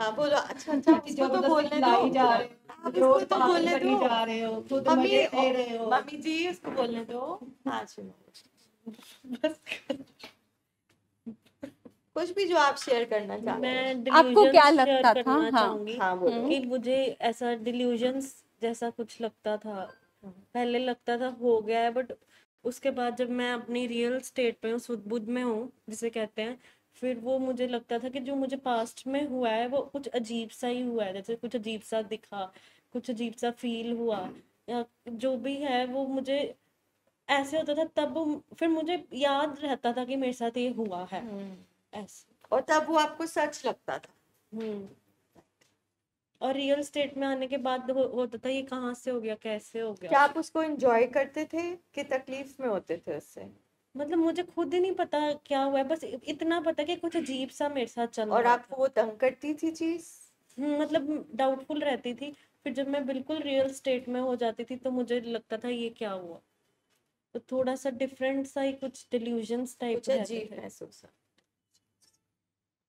L: हाँ बोलो अच्छा अच्छा इसको तो बोलने दो इसको तो
B: बोलने दो जा रहे हो मम्मी दे रहे हो मम्मी
G: जी इसको बोलने दो
B: हाँ चलो बस
G: कुछ भी जो आप शेयर करना चाहते आपको क्या लगता था हाँ, हाँ हम्म। कि मुझे ऐसा डिल्यूजन्स जैसा कुछ लगता था पहले लगता था हो गया है बट उसके बाद जब मैं अपनी रियल स्टेट पे हूँ सुदबुद में हूँ जिसे कहते हैं फिर वो मुझे लगता था कि जो मुझे पास्ट में हुआ है वो कुछ अजीब सा ही हुआ है जैसे कुछ अजीब सा दिखा कुछ अजीब सा फील हुआ या जो भी है वो मुझे ऐसे होता था तब फिर मुझे याद रहता था कि मेरे साथ ये हुआ है हम्म। ऐसे और
B: तब वो आपको सच लगता था हम्म।
G: और रियल स्टेट में आने के बाद वो होता था ये कहाँ से हो गया कैसे हो गया क्या आप
B: उसको एंजॉय करते थे कि तकलीफ में होते थे उससे मतलब
G: मुझे खुद ही नहीं पता क्या हुआ है बस इतना पता कि कुछ अजीब सा मेरे साथ चल और आपको वो तंग करती थी चीज हम्म, मतलब डाउटफुल रहती थी फिर जब मैं बिल्कुल रियल स्टेट में हो जाती थी तो मुझे लगता था ये क्या हुआ तो थोड़ा सा डिफरेंट सा ही कुछ डिल्यूजन्स टाइप कुछ अजीब महसूस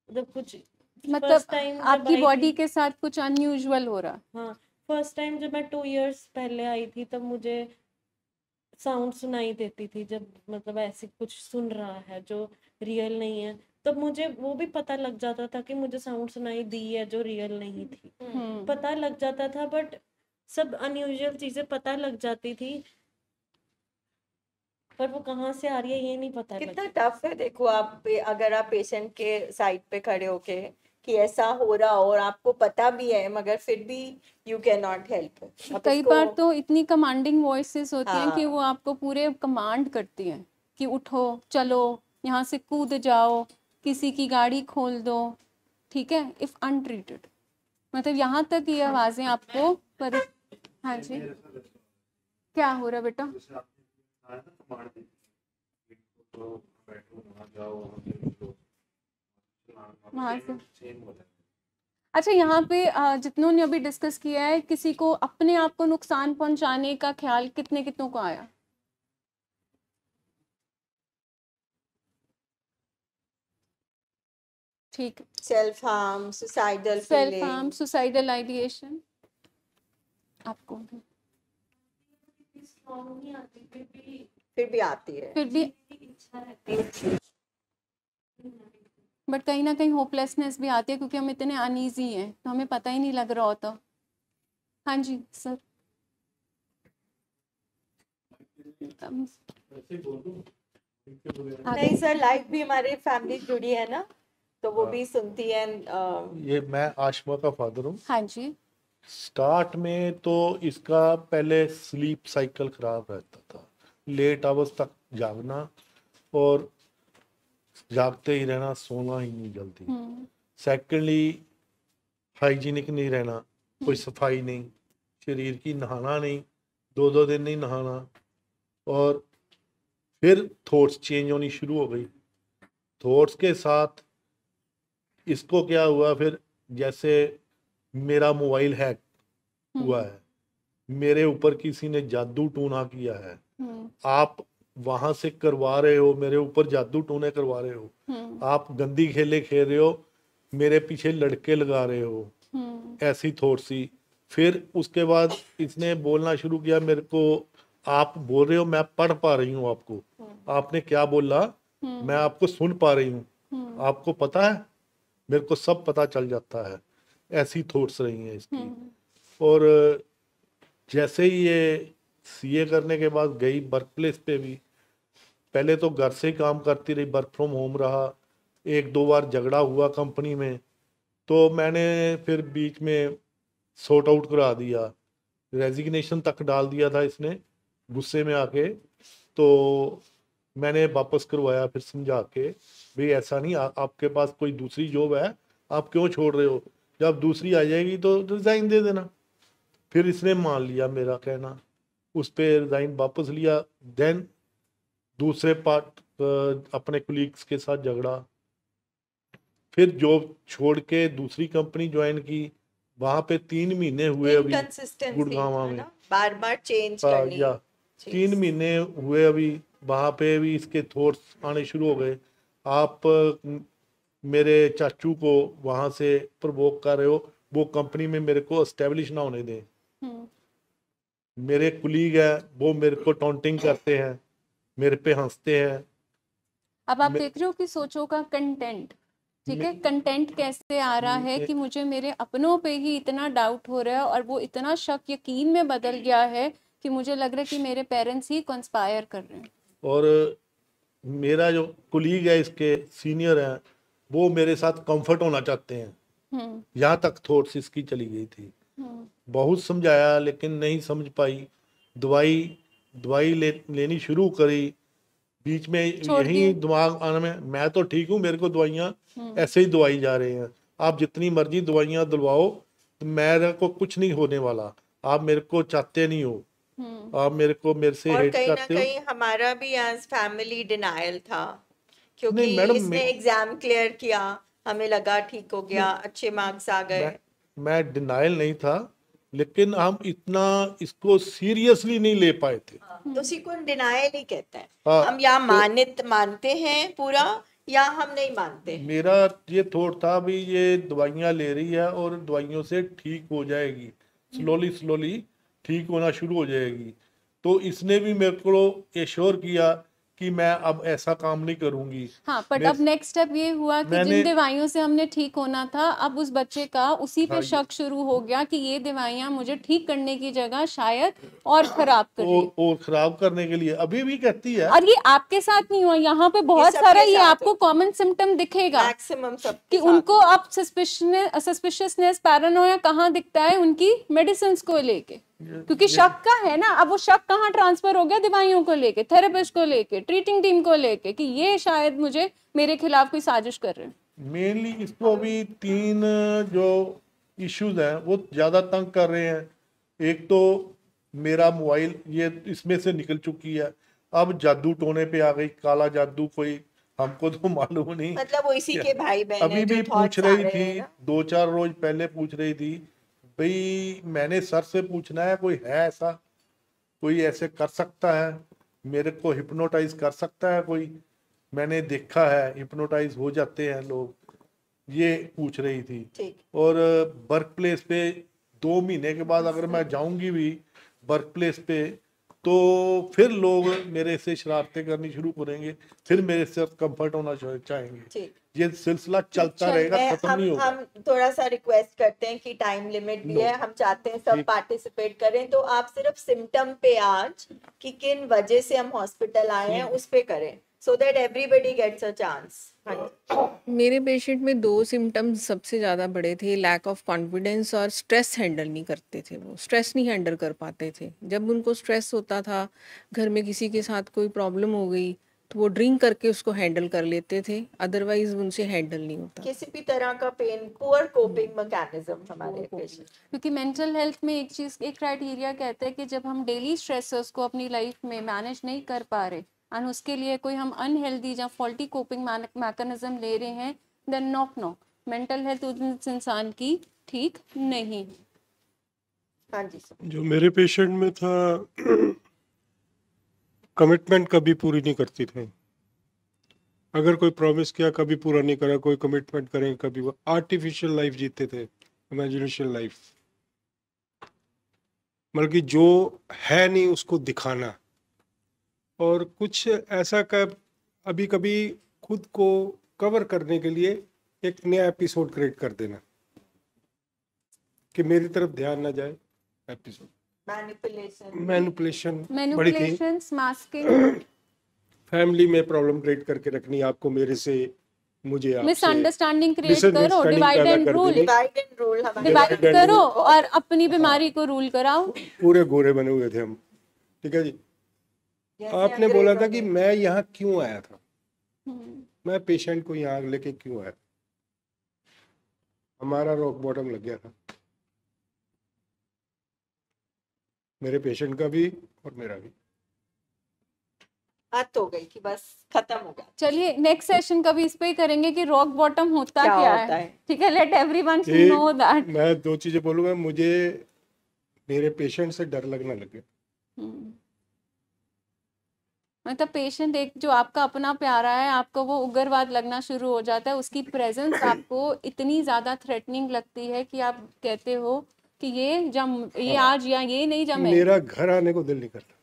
G: मतलब कुछ मतलब आपकी बॉडी के
A: साथ कुछ अनयूजुअल हो रहा
G: हाँ फर्स्ट टाइम जब मैं टू इयर्स पहले आई थी तब मुझे साउंड सुनाई देती थी जब मतलब ऐसे कुछ सुन रहा है जो रियल नहीं है तब मुझे वो भी पता लग जाता था कि मुझे साउंड सुनाई दी है जो रियल नहीं थी हम्म। पता लग जाता था बट सब अनयूजल
B: चीजें पता लग जाती थी पर वो कहाँ से आ रही है ये नहीं पता कितना टफ है देखो आप अगर आप पेशेंट के साइड पे खड़े होके कि ऐसा हो रहा हो और आपको पता भी है मगर फिर भी यू कैन नॉट हेल्प कई बार
A: तो इतनी कमांडिंग वॉइसेस होती हाँ। हैं कि हाँ। वो आपको पूरे कमांड करती हैं कि उठो चलो यहाँ से कूद जाओ किसी की गाड़ी खोल दो ठीक है इफ अनट्रीटेड मतलब यहाँ तक ये यह हाँ। आवाज़ें आपको पर हाँ जी
M: क्या
A: हो रहा बेटा अच्छा यहाँ पे जितनों ने अभी डिस्कस किया है किसी को अपने आप को नुकसान पहुंचाने का ख्याल कितने कितनों को आया ठीक self harm suicidal self harm suicidal ideation आपको भी
B: फिर भी आती है फिर भी इच्छा
A: रहती है बट कहीं ना कहीं होपलेसनेस भी आती है क्योंकि हम इतने अनईजी हैं तो हमें पता ही नहीं लग रहा होता हाँ जी सर
S: नहीं
B: सर लाइफ भी हमारे फैमिली जुड़ी है ना तो वो हाँ। भी सुनती है आ,
S: ये मैं आशमा का फादर हूँ हाँ जी स्टार्ट में तो इसका पहले स्लीप साइकिल खराब रहता था लेट आवर्स तक जागना और जागते ही रहना सोना ही नहीं जल्दी सेकेंडली हम्म। हाइजीनिक नहीं रहना हम्म। कोई सफाई नहीं शरीर की नहाना नहीं दो दो दिन नहीं नहाना और फिर थॉट्स चेंज होनी शुरू हो गई थॉट्स के साथ इसको क्या हुआ फिर जैसे मेरा मोबाइल हैक हुआ हम्म। है मेरे ऊपर किसी ने जादू टूना किया है आप वहां से करवा रहे हो मेरे ऊपर जादू टोने करवा रहे हो हम्म। आप गंदी खेले खेल रहे हो मेरे पीछे लड़के लगा रहे हो हम्म। ऐसी थोड़ सी फिर उसके बाद इसने बोलना शुरू किया मेरे को आप बोल रहे हो मैं पढ़ पा रही हूँ आपको हम्म। आपने क्या बोला मैं आपको सुन पा रही हूँ आपको पता है मेरे को सब पता चल जाता है ऐसी थॉट्स रही हैं इसकी और जैसे ही ये सीए करने के बाद गई वर्क प्लेस पे भी पहले तो घर से काम करती रही वर्क फ्रॉम होम रहा एक दो बार झगड़ा हुआ कंपनी में तो मैंने फिर बीच में सॉर्ट आउट करा दिया रेजिग्नेशन तक डाल दिया था इसने गुस्से में आके तो मैंने वापस करवाया फिर समझा के भाई ऐसा नहीं आ, आपके पास कोई दूसरी जॉब है आप क्यों छोड़ रहे हो जब दूसरी आ जाएगी तो रिज़ाइन दे देना फिर इसने मान लिया मेरा कहना उस पर रिज़ाइन वापस लिया देन दूसरे पार्ट अपने कुलीग्स के साथ झगड़ा फिर जॉब छोड़ के दूसरी कंपनी ज्वाइन की वहां पे तीन महीने हुए अभी गुड़गावा में
B: बार बार चेंज हाँ, करनी या
S: तीन महीने हुए अभी वहां पे भी इसके थॉट्स आने शुरू हो गए आप मेरे चाचू को वहां से प्रवोक कर रहे हो वो कंपनी में मेरे को एस्टेब्लिश ना होने दें
C: हम्म।
S: मेरे कुलीग है वो मेरे को टॉन्टिंग करते हैं मेरे पे हंसते हैं
A: अब आप देख रहे हो कि सोचो का कंटेंट ठीक है कंटेंट कैसे आ रहा है कि मुझे मेरे अपनों पे ही इतना डाउट हो रहा है और वो इतना शक यकीन में बदल गया है कि मुझे लग रहा है कि मेरे पेरेंट्स ही कंस्पायर कर रहे हैं
S: और मेरा जो कुलीग है इसके सीनियर है वो मेरे साथ कंफर्ट होना चाहते हैं हम्म। यहाँ तक थोड़ सी इसकी चली गई थी हम्म। बहुत समझाया लेकिन नहीं समझ पाई दवाई दवाई ले लेनी शुरू करी बीच में यही दिमाग आने में मैं तो ठीक हूँ मेरे को दवाइयाँ हम्म। ऐसे ही दवाई जा रही हैं आप जितनी मर्जी दवाइयाँ दिलवाओ तो मेरे को कुछ नहीं होने वाला आप मेरे को चाहते नहीं हो हम्म। आप मेरे को मेरे से हेट करते हो कहीं
B: हमारा भी आज फैमिली डिनाइल था
S: क्योंकि इसने
B: एग्जाम क्लियर किया हमें लगा ठीक हो गया अच्छे मार्क्स आ गए
S: मैं, डिनाइल नहीं था लेकिन हम इतना इसको सीरियसली नहीं ले पाए थे
B: हाँ, तो सिकुन डिनायल ही कहते हैं हाँ, हम या तो, मानित मानते हैं पूरा या हम नहीं मानते
S: मेरा ये थोट था भी ये दवाइयाँ ले रही है और दवाइयों से ठीक हो जाएगी स्लोली स्लोली ठीक होना शुरू हो जाएगी तो इसने भी मेरे को एश्योर किया कि मैं अब ऐसा काम नहीं करूंगी
A: हाँ बट अब नेक्स्ट स्टेप ये हुआ कि जिन दवाइयों से हमने ठीक होना था अब उस बच्चे का उसी पे हाँ शक शुरू हो गया कि ये दवाइयाँ मुझे ठीक करने की जगह शायद और खराब कर और,
S: और खराब करने के लिए अभी भी कहती है और
A: ये आपके साथ नहीं हुआ यहाँ पे बहुत सारा ये आपको कॉमन सिम्टम दिखेगा मैक्सिमम सब की उनको अब सस्पिशनेस पैरानोया कहाँ दिखता है उनकी मेडिसिन को लेके क्योंकि शक का है ना अब वो शक कहाँ ट्रांसफर हो गया दवाइयों को लेके थेरेपिस्ट को लेके ट्रीटिंग टीम को लेके कि ये शायद मुझे मेरे खिलाफ कोई साजिश कर रहे हैं
S: मेनली इसको अभी तीन जो इश्यूज हैं वो ज़्यादा तंग कर रहे हैं एक तो मेरा मोबाइल ये इसमें से निकल चुकी है अब जादू टोने पे आ गई काला जादू कोई हमको तो मालूम नहीं मतलब वो इसी के भाई बहन अभी भी पूछ रही थी दो चार रोज पहले पूछ रही थी भाई मैंने सर से पूछना है कोई है ऐसा कोई ऐसे कर सकता है मेरे को हिप्नोटाइज कर सकता है कोई मैंने देखा है हिप्नोटाइज हो जाते हैं लोग ये पूछ रही थी और वर्क प्लेस पे दो महीने के बाद अगर मैं अच्छा। जाऊंगी भी वर्क प्लेस पे तो फिर लोग मेरे से शरारतें करनी शुरू करेंगे फिर मेरे से कंफर्ट होना चाहेंगे ये सिलसिला चलता रहेगा खत्म नहीं होगा
B: हम थोड़ा सा रिक्वेस्ट करते हैं कि टाइम लिमिट भी है हम चाहते हैं सब पार्टिसिपेट करें तो आप सिर्फ सिम्टम पे आज कि किन वजह से हम हॉस्पिटल आए हैं उस पे करें so that everybody gets a chance
R: मेरे पेशेंट में दो सिम्टम्स सबसे ज़्यादा बड़े थे लैक ऑफ कॉन्फिडेंस और स्ट्रेस हैंडल नहीं करते थे वो स्ट्रेस नहीं हैंडल कर पाते थे जब उनको स्ट्रेस होता था घर में किसी के साथ कोई प्रॉब्लम हो गई तो वो ड्रिंक करके उसको हैंडल कर लेते थे अदरवाइज उनसे हैंडल नहीं होता
B: किसी भी तरह का पेन पुअर कोपिंग मैकेनिज्म हमारे पेशेंट
A: क्योंकि मेंटल हेल्थ में एक चीज एक क्राइटेरिया कहता है कि जब हम डेली स्ट्रेसर्स को अपनी लाइफ में मैनेज नहीं कर पा रहे एंड उसके लिए कोई हम अनहेल्दी या फॉल्टी कोपिंग मैकेनिज्म ले रहे हैं then knock knock mental health उस इंसान की ठीक नहीं है हाँ जी
Q: जो मेरे पेशेंट में था कमिटमेंट कभी पूरी नहीं करती थी अगर कोई प्रॉमिस किया कभी पूरा नहीं करा कोई कमिटमेंट करें कभी वो आर्टिफिशियल लाइफ जीते थे इमेजिनेशन लाइफ बल्कि जो है नहीं उसको दिखाना और कुछ ऐसा कब अभी कभी खुद को कवर करने के लिए एक नया एपिसोड क्रिएट कर देना कि मेरी तरफ ध्यान ना जाए episode
A: manipulation
Q: manipulation
A: masking
Q: family में प्रॉब्लम क्रिएट करके रखनी आपको मेरे से मुझे मिसअंडरस्टैंडिंग
A: क्रिएट करो divide and rule divide and rule divide करो और अपनी बीमारी को रूल कराओ
Q: पूरे गोरे बने हुए थे हम ठीक है जी आपने बोला था कि मैं यहाँ क्यों आया था हम्म। मैं पेशेंट को यहाँ लेके क्यों आया हमारा रॉक बॉटम लग गया था मेरे पेशेंट का भी और मेरा भी
A: हद तो
B: हो गई कि बस खत्म हो
A: गया चलिए नेक्स्ट सेशन कभी इस पे ही करेंगे कि रॉक बॉटम होता क्या, क्या होता है ठीक है लेट एवरीवन नो दैट
Q: मैं दो चीजें बोलूंगा मुझे मेरे पेशेंट से डर लगने लग गया
A: हम्म। मतलब पेशेंट एक जो आपका अपना प्यारा है आपको वो उग्रवाद लगना शुरू हो जाता है उसकी प्रेजेंस आपको इतनी ज़्यादा थ्रेटनिंग लगती है कि आप कहते हो कि ये जम ये हाँ। आज या ये नहीं जम मेरा
Q: घर आने को दिल नहीं करता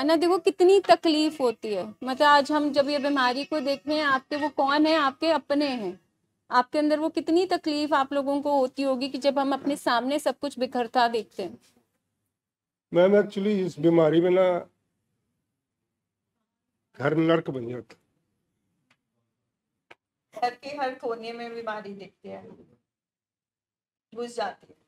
A: अन्ना देखो कितनी तकलीफ होती है मतलब आज हम जब ये बीमारी को देखते हैं आपके वो कौन है आपके अपने हैं आपके अंदर वो कितनी तकलीफ आप लोगों को होती होगी कि जब हम अपने सामने सब कुछ बिखरता देखते हैं
Q: मैम एक्चुअली इस बीमारी में ना घर नर्क बन जाता
B: घर के हर कोने में बीमारी दिखती है घुस जाते है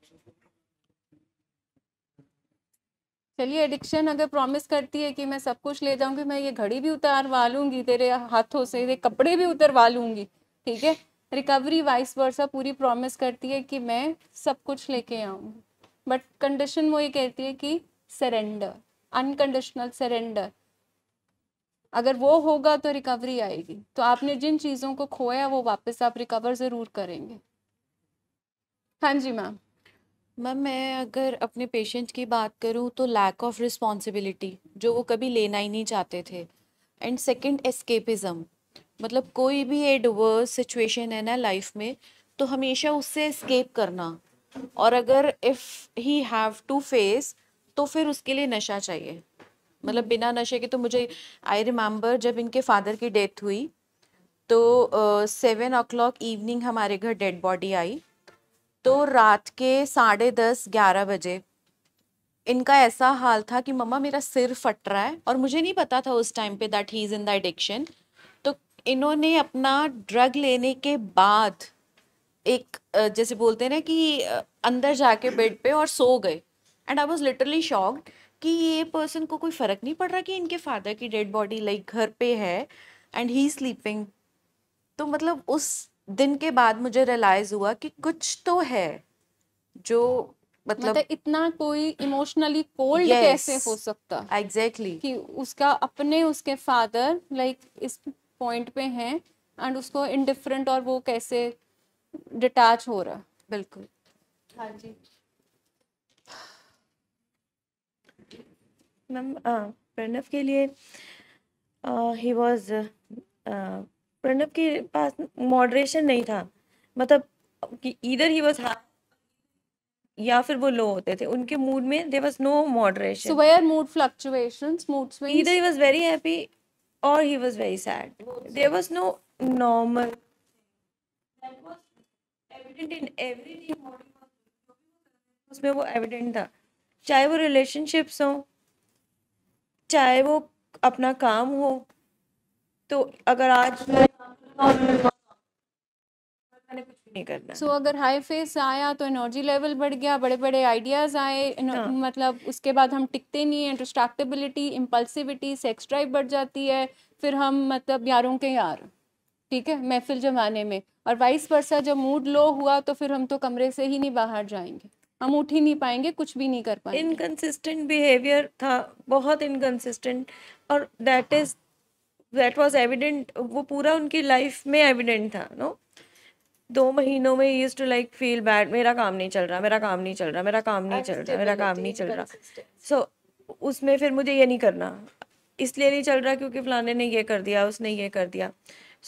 A: चलिए एडिक्शन अगर प्रॉमिस करती है कि मैं सब कुछ ले जाऊंगी मैं ये घड़ी भी उतारवा लूंगी तेरे हाथों से ये कपड़े भी उतरवा लूंगी ठीक है रिकवरी वाइस वर्सा पूरी प्रॉमिस करती है कि मैं सब कुछ लेके आऊंगी बट कंडीशन वो ये कहती है कि सरेंडर अनकंडीशनल सरेंडर अगर वो होगा तो रिकवरी आएगी तो आपने जिन चीज़ों को खोया वो वापस आप रिकवर ज़रूर करेंगे हाँ जी मैम मैम मैं अगर अपने पेशेंट की बात करूँ तो लैक ऑफ रिस्पॉन्सिबिलिटी
U: जो वो कभी लेना ही नहीं चाहते थे एंड सेकेंड एस्केपिज़म मतलब कोई भी एडवर्स सिचुएशन है ना लाइफ में तो हमेशा उससे एस्केप करना और अगर if he have to face तो फिर उसके लिए नशा चाहिए मतलब बिना नशे के तो मुझे आई रिमेम्बर जब इनके फादर की डेथ हुई तो सेवन ओ क्लॉक इवनिंग हमारे घर डेड बॉडी आई तो रात के साढ़े दस ग्यारह बजे इनका ऐसा हाल था कि मम्मा मेरा सिर फट रहा है और मुझे नहीं पता था उस टाइम पे that he is in the addiction तो इन्होंने अपना ड्रग लेने के बाद एक जैसे बोलते हैं ना कि अंदर जाके बेड पे और सो गए and I was literally shocked कि ये पर्सन को कोई फ़र्क नहीं पड़ रहा कि इनके फादर की डेड बॉडी लाइक घर पे है एंड ही स्लीपिंग तो मतलब उस दिन के बाद मुझे रियलाइज़ हुआ कि कुछ तो है जो
A: मतलब, मतलब इतना कोई इमोशनली कोल्ड yes, कैसे हो सकता एग्जैक्टली exactly. कि उसका अपने उसके फादर लाइक like, इस पॉइंट पे हैं एंड उसको इनडिफरेंट और वो कैसे डिटैच हो रहा बिल्कुल हाँ जी मैम
L: प्रणव के लिए ही वॉज प्रणव के पास मॉडरेशन नहीं था मतलब कि इधर ही वॉज या फिर वो लो होते थे उनके मूड में there was no moderation so
A: where mood fluctuation mood इधर ही वॉज वेरी
L: हैप्पी और he was very sad there was no normal उसमें वो एविडेंट था चाहे वो रिलेशनशिप्स हों चाहे वो अपना काम हो तो अगर आज मैं करना सो so,
A: अगर हाई फेस आया तो एनर्जी लेवल बढ़ गया बड़े बड़े आइडियाज़ आए हाँ. मतलब उसके बाद हम टिकते नहीं हैं डिस्ट्रैक्टेबिलिटी इम्पल्सिविटी सेक्स ड्राइव बढ़ जाती है फिर हम मतलब यारों के यार ठीक है महफिल जमाने में और वाइस वर्षा जब मूड लो हुआ तो फिर हम तो कमरे से ही नहीं बाहर जाएंगे हम उठ ही नहीं पाएंगे कुछ भी नहीं कर पाएंगे
L: इनकन्सिस्टेंट बिहेवियर था बहुत इनकन्सिस्टेंट और that is that was evident वो पूरा उनकी लाइफ में एविडेंट था नो दो महीनों में use to like feel bad मेरा काम नहीं चल रहा मेरा काम नहीं चल रहा मेरा काम नहीं चल रहा मेरा काम नहीं चल रहा सो उसमें फिर मुझे ये नहीं करना इसलिए नहीं चल रहा क्योंकि फलाने ने ये कर दिया उसने ये कर दिया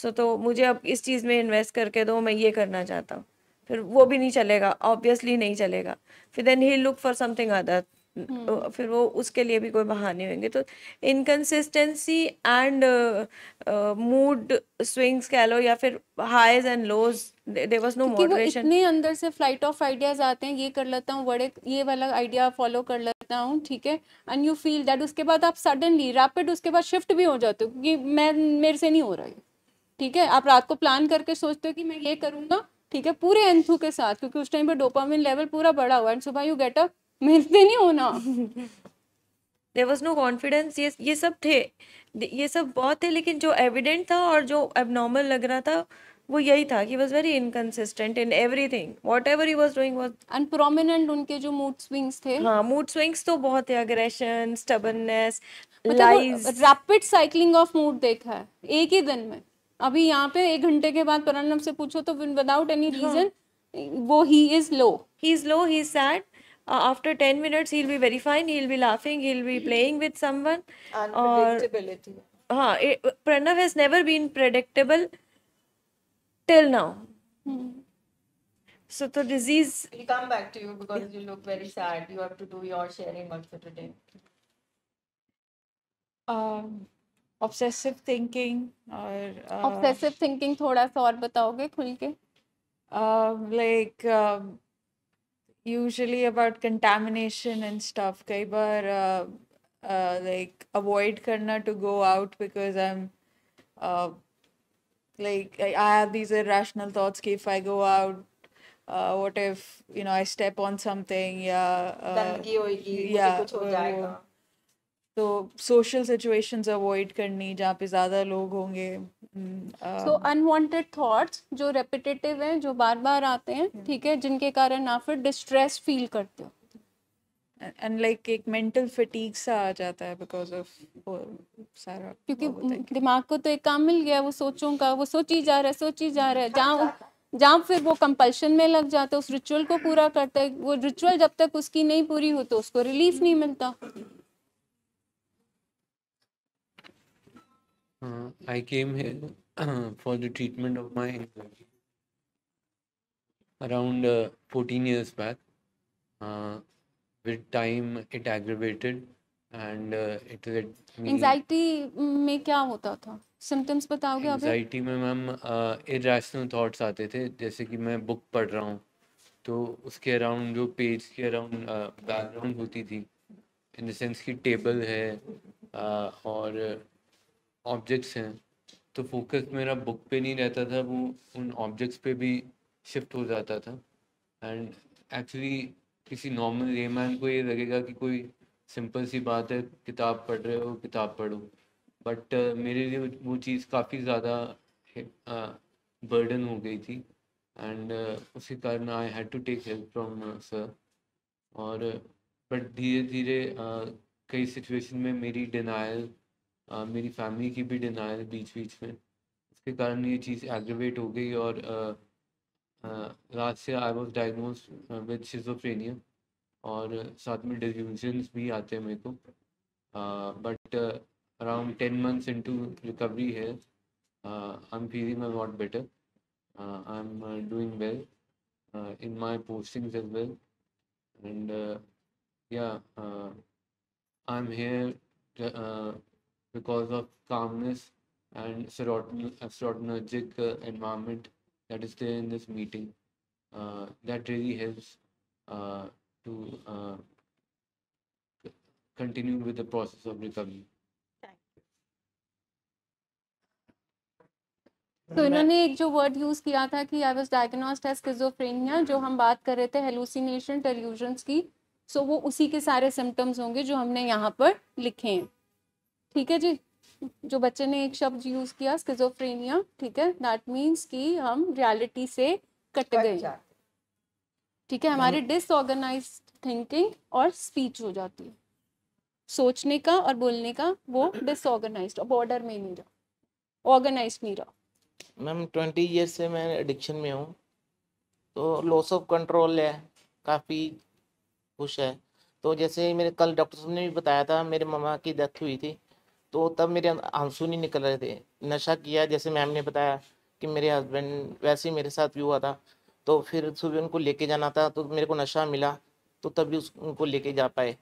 L: सो so, तो मुझे अब इस चीज़ में इन्वेस्ट करके दो मैं ये करना चाहता हूँ फिर वो भी नहीं चलेगा ऑब्वियसली नहीं चलेगा फिर then he look for something other फिर वो उसके लिए भी कोई बहाने होंगे तो इनकन्सिस्टेंसी एंड मूड स्विंग्स कह लो या फिर highs and lows there was no motivation इतने
A: अंदर से फ्लाइट ऑफ आइडियाज आते हैं ये कर लेता हूँ बड़े ये वाला आइडिया फॉलो कर लेता हूँ ठीक है एंड यू फील दैट उसके बाद आप सडनली रैपिड उसके बाद शिफ्ट भी हो जाते हो क्योंकि मैं मेरे से नहीं हो रहा है ठीक है आप रात को प्लान करके सोचते हो कि मैं ये करूँगा ठीक है पूरे एंथू के साथ क्योंकि उस टाइम पे डोपामिन लेवल पूरा बढ़ा हुआ एंड सुबह यू गेट अप मिलते नहीं होना देर वॉज नो कॉन्फिडेंस
L: ये ये सब थे ये सब बहुत थे लेकिन जो एविडेंट था और जो एबनॉर्मल लग रहा था वो यही था कि was very inconsistent in everything whatever he was doing was and
A: prominent उनके जो मूड स्विंग्स थे हाँ मूड स्विंग्स तो बहुत थे aggression stubbornness rapid cycling of mood देखा है एक ही दिन में अभी यहाँ पे एक घंटे के बाद प्रणव से पूछो तो विदाउट एनी रीजन वो he is low he is low he is sad after 10 minutes he'll be very fine he'll be laughing he'll be playing with someone
L: unpredictability or, हाँ Pranav has never been predictable till now so the disease
B: we come back to you because yeah. you look very sad you have to do your sharing also today
A: um obsessive thinking और obsessive uh, thinking थोड़ा सा और बताओगे खुल के like
U: usually about contamination and stuff कई बार like avoid करना to go out because I am like I, I have these irrational thoughts ki if I go out uh, what if you know I step on something yeah uh, yeah, yeah तो social situations avoid करनी जहाँ पे ज़्यादा लोग होंगे so
A: unwanted thoughts जो repetitive हैं जो बार बार आते हैं हम्म। ठीक है जिनके कारण आप फिर डिस्ट्रेस फील करते हो एंड लाइक एक मेंटल फटीक सा आ जाता है बिकॉज ऑफ सारा क्योंकि दिमाग को तो एक काम मिल गया वो सोचों का वो सोची जा रहा है सोची जा रहा है जहाँ जहाँ फिर वो कंपल्शन में लग जाता है उस रिचुअल को पूरा करता है वो रिचुअल जब तक उसकी नहीं पूरी हो तो उसको रिलीफ नहीं मिलता
M: Uh, I came here uh, for the treatment of my anxiety around uh, 14 years back. with time, it aggravated and it led me.
A: Anxiety में क्या होता था? सिम्टम्स बताओगे आप? Anxiety
M: में मैम irrational thoughts आते थे जैसे कि मैं बुक पढ़ रहा हूँ तो उसके अराउंड जो पेज के अराउंड बैकग्राउंड होती थी इन द सेंस कि टेबल है और ऑब्जेक्ट्स हैं तो फोकस मेरा बुक पे नहीं रहता था वो उन ऑब्जेक्ट्स पे भी शिफ्ट हो जाता था एंड एक्चुअली किसी नॉर्मल मैन को ये लगेगा कि कोई सिंपल सी बात है किताब पढ़ रहे हो किताब पढ़ो बट uh, मेरे लिए वो चीज़ काफ़ी ज़्यादा बर्डन uh, हो गई थी एंड uh, उसी कारण I had to take help from sir और बट धीरे धीरे uh, कई सिचुएशन में मेरी डिनाइल आ, मेरी फैमिली की भी डिनाइल बीच बीच में इसके कारण ये चीज़ एग्रवेट हो गई और last year I was diagnose with schizophrenia और साथ में डिल्यूजन्स भी आते हैं मेरे को but around ten months into recovery है I am feeling I not better I am doing well in my posting as well and yeah I am here because of calmness and serotonin serotonergic uh, environment that is there in this meeting. Uh, that really helps uh, to uh, continue with the process of recovery.
A: तो इन्होंने एक जो word use किया था कि I was diagnosed as schizophrenia जो हम बात कर रहे थे हेलुसिनेशन टेल्यूजन्स की सो so वो उसी के सारे सिम्टम्स होंगे जो हमने यहाँ पर लिखे हैं ठीक है जी जो बच्चे ने एक शब्द यूज किया स्किजोफ्रेनिया ठीक है दैट मीन्स कि हम रियलिटी से कट गए ठीक है हमारी डिसऑर्गेनाइज हम्म। थिंकिंग और स्पीच हो जाती है सोचने का और बोलने का वो डिसऑर्गेनाइज बॉर्डर में नहीं रहा ऑर्गेनाइज नहीं रहा
F: मैम ट्वेंटी ईयर से मैं एडिक्शन में हूँ तो लॉस ऑफ कंट्रोल है काफ़ी खुश है तो जैसे मेरे कल डॉक्टर साहब ने भी बताया था मेरे मामा की डेथ हुई थी तो तब मेरे अं-, आंसू नहीं निकल रहे थे नशा किया जैसे मैम ने बताया कि मेरे हस्बैंड वैसे ही मेरे साथ भी हुआ था तो फिर सुबह उनको लेके जाना था तो मेरे को नशा मिला तो तभी भी उनको लेके जा पाए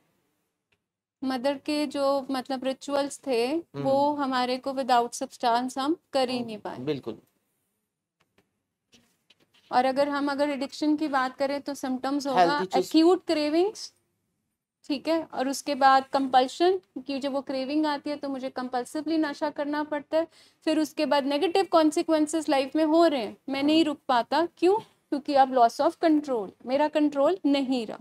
A: मदर के जो मतलब रिचुअल्स थे वो हम्म। हमारे को विदाउट सब्सटेंस हम कर ही हम्म, नहीं पाए बिल्कुल और अगर हम अगर एडिक्शन की बात करें तो सिम्टम्स होगा एक्यूट क्रेविंग्स ठीक है और उसके बाद कंपल्शन कि जब वो क्रेविंग आती है तो मुझे कंपल्सिवली नशा करना पड़ता है फिर उसके बाद नेगेटिव कॉन्सिक्वेंसेस लाइफ में हो रहे हैं मैं नहीं रुक पाता क्यों क्योंकि अब लॉस ऑफ कंट्रोल मेरा कंट्रोल नहीं
F: रहा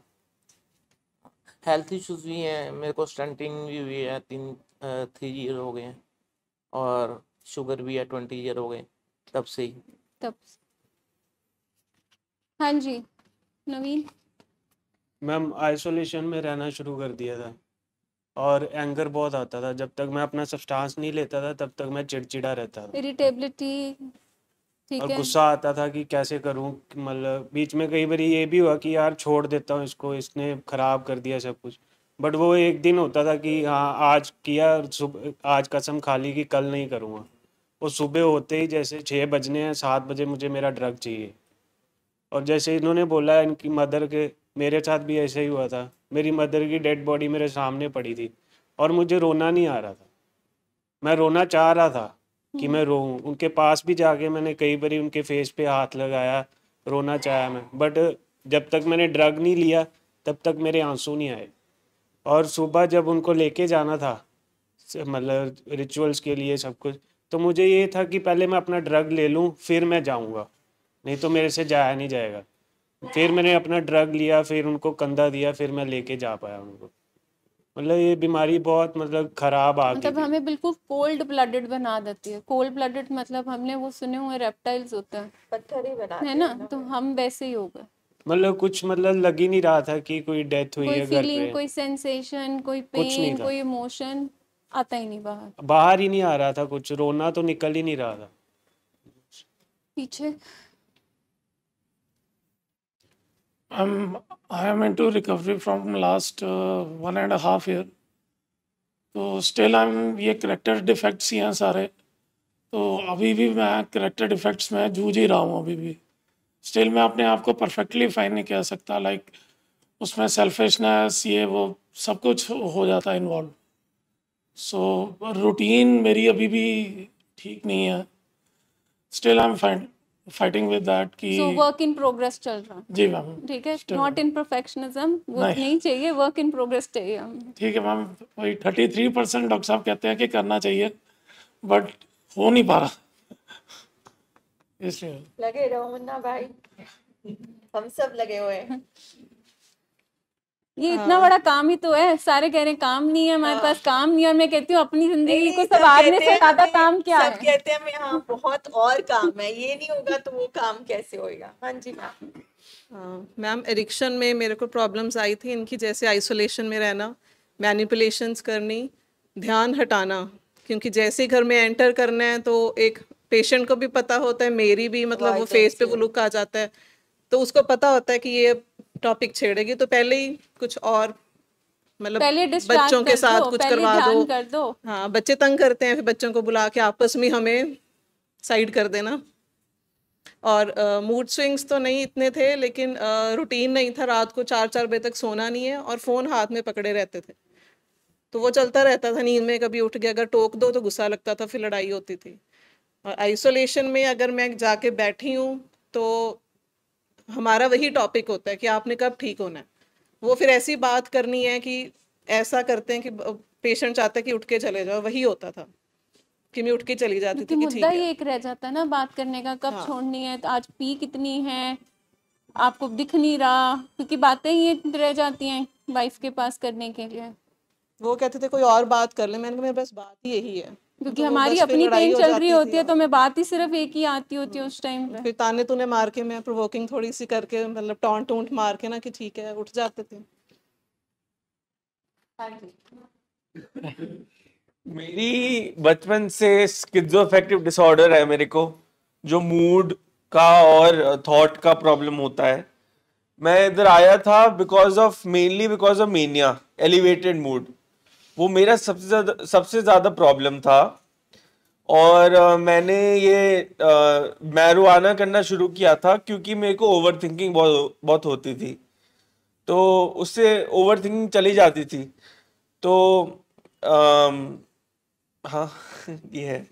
F: हेल्थ इश्यूज भी हैं मेरे को स्टंटिंग भी हुई है तीन थ्री ईयर हो गए और शुगर भी है ट्वेंटी ईयर हो गए तब से ही
A: तब हाँ जी नवीन
O: मैम आइसोलेशन में रहना शुरू कर दिया था और एंगर बहुत आता था जब तक मैं अपना सब्सटेंस नहीं लेता था तब तक मैं चिड़चिड़ा रहता था
A: इरिटेबिलिटी
O: और गुस्सा आता था कि कैसे करूं मतलब बीच में कई बार ये भी हुआ कि यार छोड़ देता हूँ इसको इसने खराब कर दिया सब कुछ बट वो एक दिन होता था कि हाँ आज किया सुबह आज कसम खा ली कि कल नहीं करूँगा वो सुबह होते ही जैसे छः बजने हैं सात बजे मुझे मेरा ड्रग चाहिए और जैसे इन्होंने बोला इनकी मदर के मेरे साथ भी ऐसा ही हुआ था मेरी मदर की डेड बॉडी मेरे सामने पड़ी थी और मुझे रोना नहीं आ रहा था मैं रोना चाह रहा था कि मैं रोऊं उनके पास भी जाके मैंने कई बार उनके फेस पे हाथ लगाया रोना चाहा मैं बट जब तक मैंने ड्रग नहीं लिया तब तक मेरे आंसू नहीं आए और सुबह जब उनको लेके जाना था मतलब रिचुअल्स के लिए सब कुछ तो मुझे ये था कि पहले मैं अपना ड्रग ले लूँ फिर मैं जाऊँगा नहीं तो मेरे से जाया नहीं जाएगा फिर मैंने अपना ड्रग लिया फिर उनको कंधा दिया फिर मैं लेके जा पाया उनको मतलब ये बीमारी बहुत मतलब खराब आ मतलब
A: हमें बिल्कुल कोल्ड ब्लडेड बना देती है कोल्ड ब्लडेड मतलब हमने वो सुने हुए रेप्टाइल्स होते हैं पत्थर ही बना है ना तो हम वैसे ही होगा
O: मतलब कुछ मतलब लग ही नहीं रहा था कि कोई डेथ हुई कोई है फीलिंग कोई
A: सेंसेशन कोई पेन कोई इमोशन आता ही नहीं बाहर
O: बाहर ही नहीं आ रहा था कुछ रोना तो निकल ही नहीं रहा था पीछे I'm I am
C: into recovery from last uh, one and a half year. तो स्टिल आई एम ये करेक्टर डिफेक्ट्स ही हैं सारे तो अभी भी मैं करेक्टर डिफेक्ट्स में जूझ ही रहा हूँ अभी भी स्टिल मैं अपने आप को परफेक्टली फाइन नहीं कह सकता लाइक like, उसमें सेल्फिशनेस ये वो सब कुछ हो जाता है इन्वॉल्व सो रूटीन मेरी अभी भी ठीक नहीं है still I am find fighting with that कि सो वर्क
A: इन प्रोग्रेस चल रहा है जी मैम ठीक है नॉट इन परफेक्शनिज्म वो नहीं चाहिए वर्क इन प्रोग्रेस चाहिए
C: ठीक है मैम वही 33% डॉक्टर साहब कहते हैं कि करना चाहिए बट हो नहीं पा रहा इसलिए
B: लगे रहो मुन्ना भाई हम सब लगे हुए हैं
A: ये हाँ। इतना बड़ा काम ही तो है सारे कह रहे हैं काम नहीं है हमारे हाँ। पास काम नहीं है और मैं कहती हूँ अपनी जिंदगी को सब आदमी से ज्यादा काम क्या सब है कहते हैं मैं हाँ बहुत और काम है ये
B: नहीं होगा तो वो काम कैसे होएगा हाँ जी मैम
R: हाँ, मैम एडिक्शन में मेरे को प्रॉब्लम्स आई थी इनकी जैसे आइसोलेशन में रहना मैनिपुलेशंस करनी ध्यान हटाना क्योंकि जैसे ही घर में एंटर करना है तो एक पेशेंट को भी पता होता है मेरी भी मतलब वो तो फेस पे वो लुक आ जाता है तो उसको पता होता है कि ये टॉपिक छेड़ेगी तो पहले ही कुछ और मतलब बच्चों के साथ कुछ करवा दो कर दो हाँ बच्चे तंग करते हैं फिर बच्चों को बुला के आपस में हमें साइड कर देना और मूड uh, स्विंग्स तो नहीं इतने थे लेकिन रूटीन uh, नहीं था रात को चार चार बजे तक सोना नहीं है और फ़ोन हाथ में पकड़े रहते थे तो वो चलता रहता था नींद में कभी उठ गया अगर टोक दो तो गुस्सा लगता था फिर लड़ाई होती थी और आइसोलेशन में अगर मैं जाके बैठी हूँ तो हमारा वही टॉपिक होता है कि आपने कब ठीक होना है वो फिर ऐसी बात करनी है कि ऐसा करते हैं कि पेशेंट चाहता है कि उठ के चले जाओ वही होता था कि मैं उठ के चली जाती थी मुद्दा ही
A: एक रह जाता है ना बात करने का कब हाँ। छोड़नी है तो आज पी कितनी है आपको दिख नहीं रहा क्योंकि बातें ही रह जाती हैं वाइफ के पास करने के लिए
R: वो कहते थे कोई और बात कर ले मैंने कहा मेरे पास बात ही यही है
A: क्योंकि तो हमारी अपनी पेन चल रही होती है तो मैं बात ही सिर्फ एक ही आती होती है उस
R: टाइम पे फिर ताने तूने मार के मैं प्रोवोकिंग थोड़ी सी करके मतलब टोंट टोंट मार के ना कि ठीक है उठ जाते थे
O: मेरी बचपन से स्किजोफेक्टिव डिसऑर्डर है मेरे को जो मूड का और थॉट का प्रॉब्लम होता है मैं इधर आया था because of mainly because of mania elevated mood वो मेरा सबसे ज़्यादा सबसे ज़्यादा प्रॉब्लम था और uh, मैंने ये uh, मैरुआना करना शुरू किया था क्योंकि मेरे को ओवर थिंकिंग बहुत बहुत होती थी तो उससे ओवर थिंकिंग चली जाती थी तो um, हाँ ये है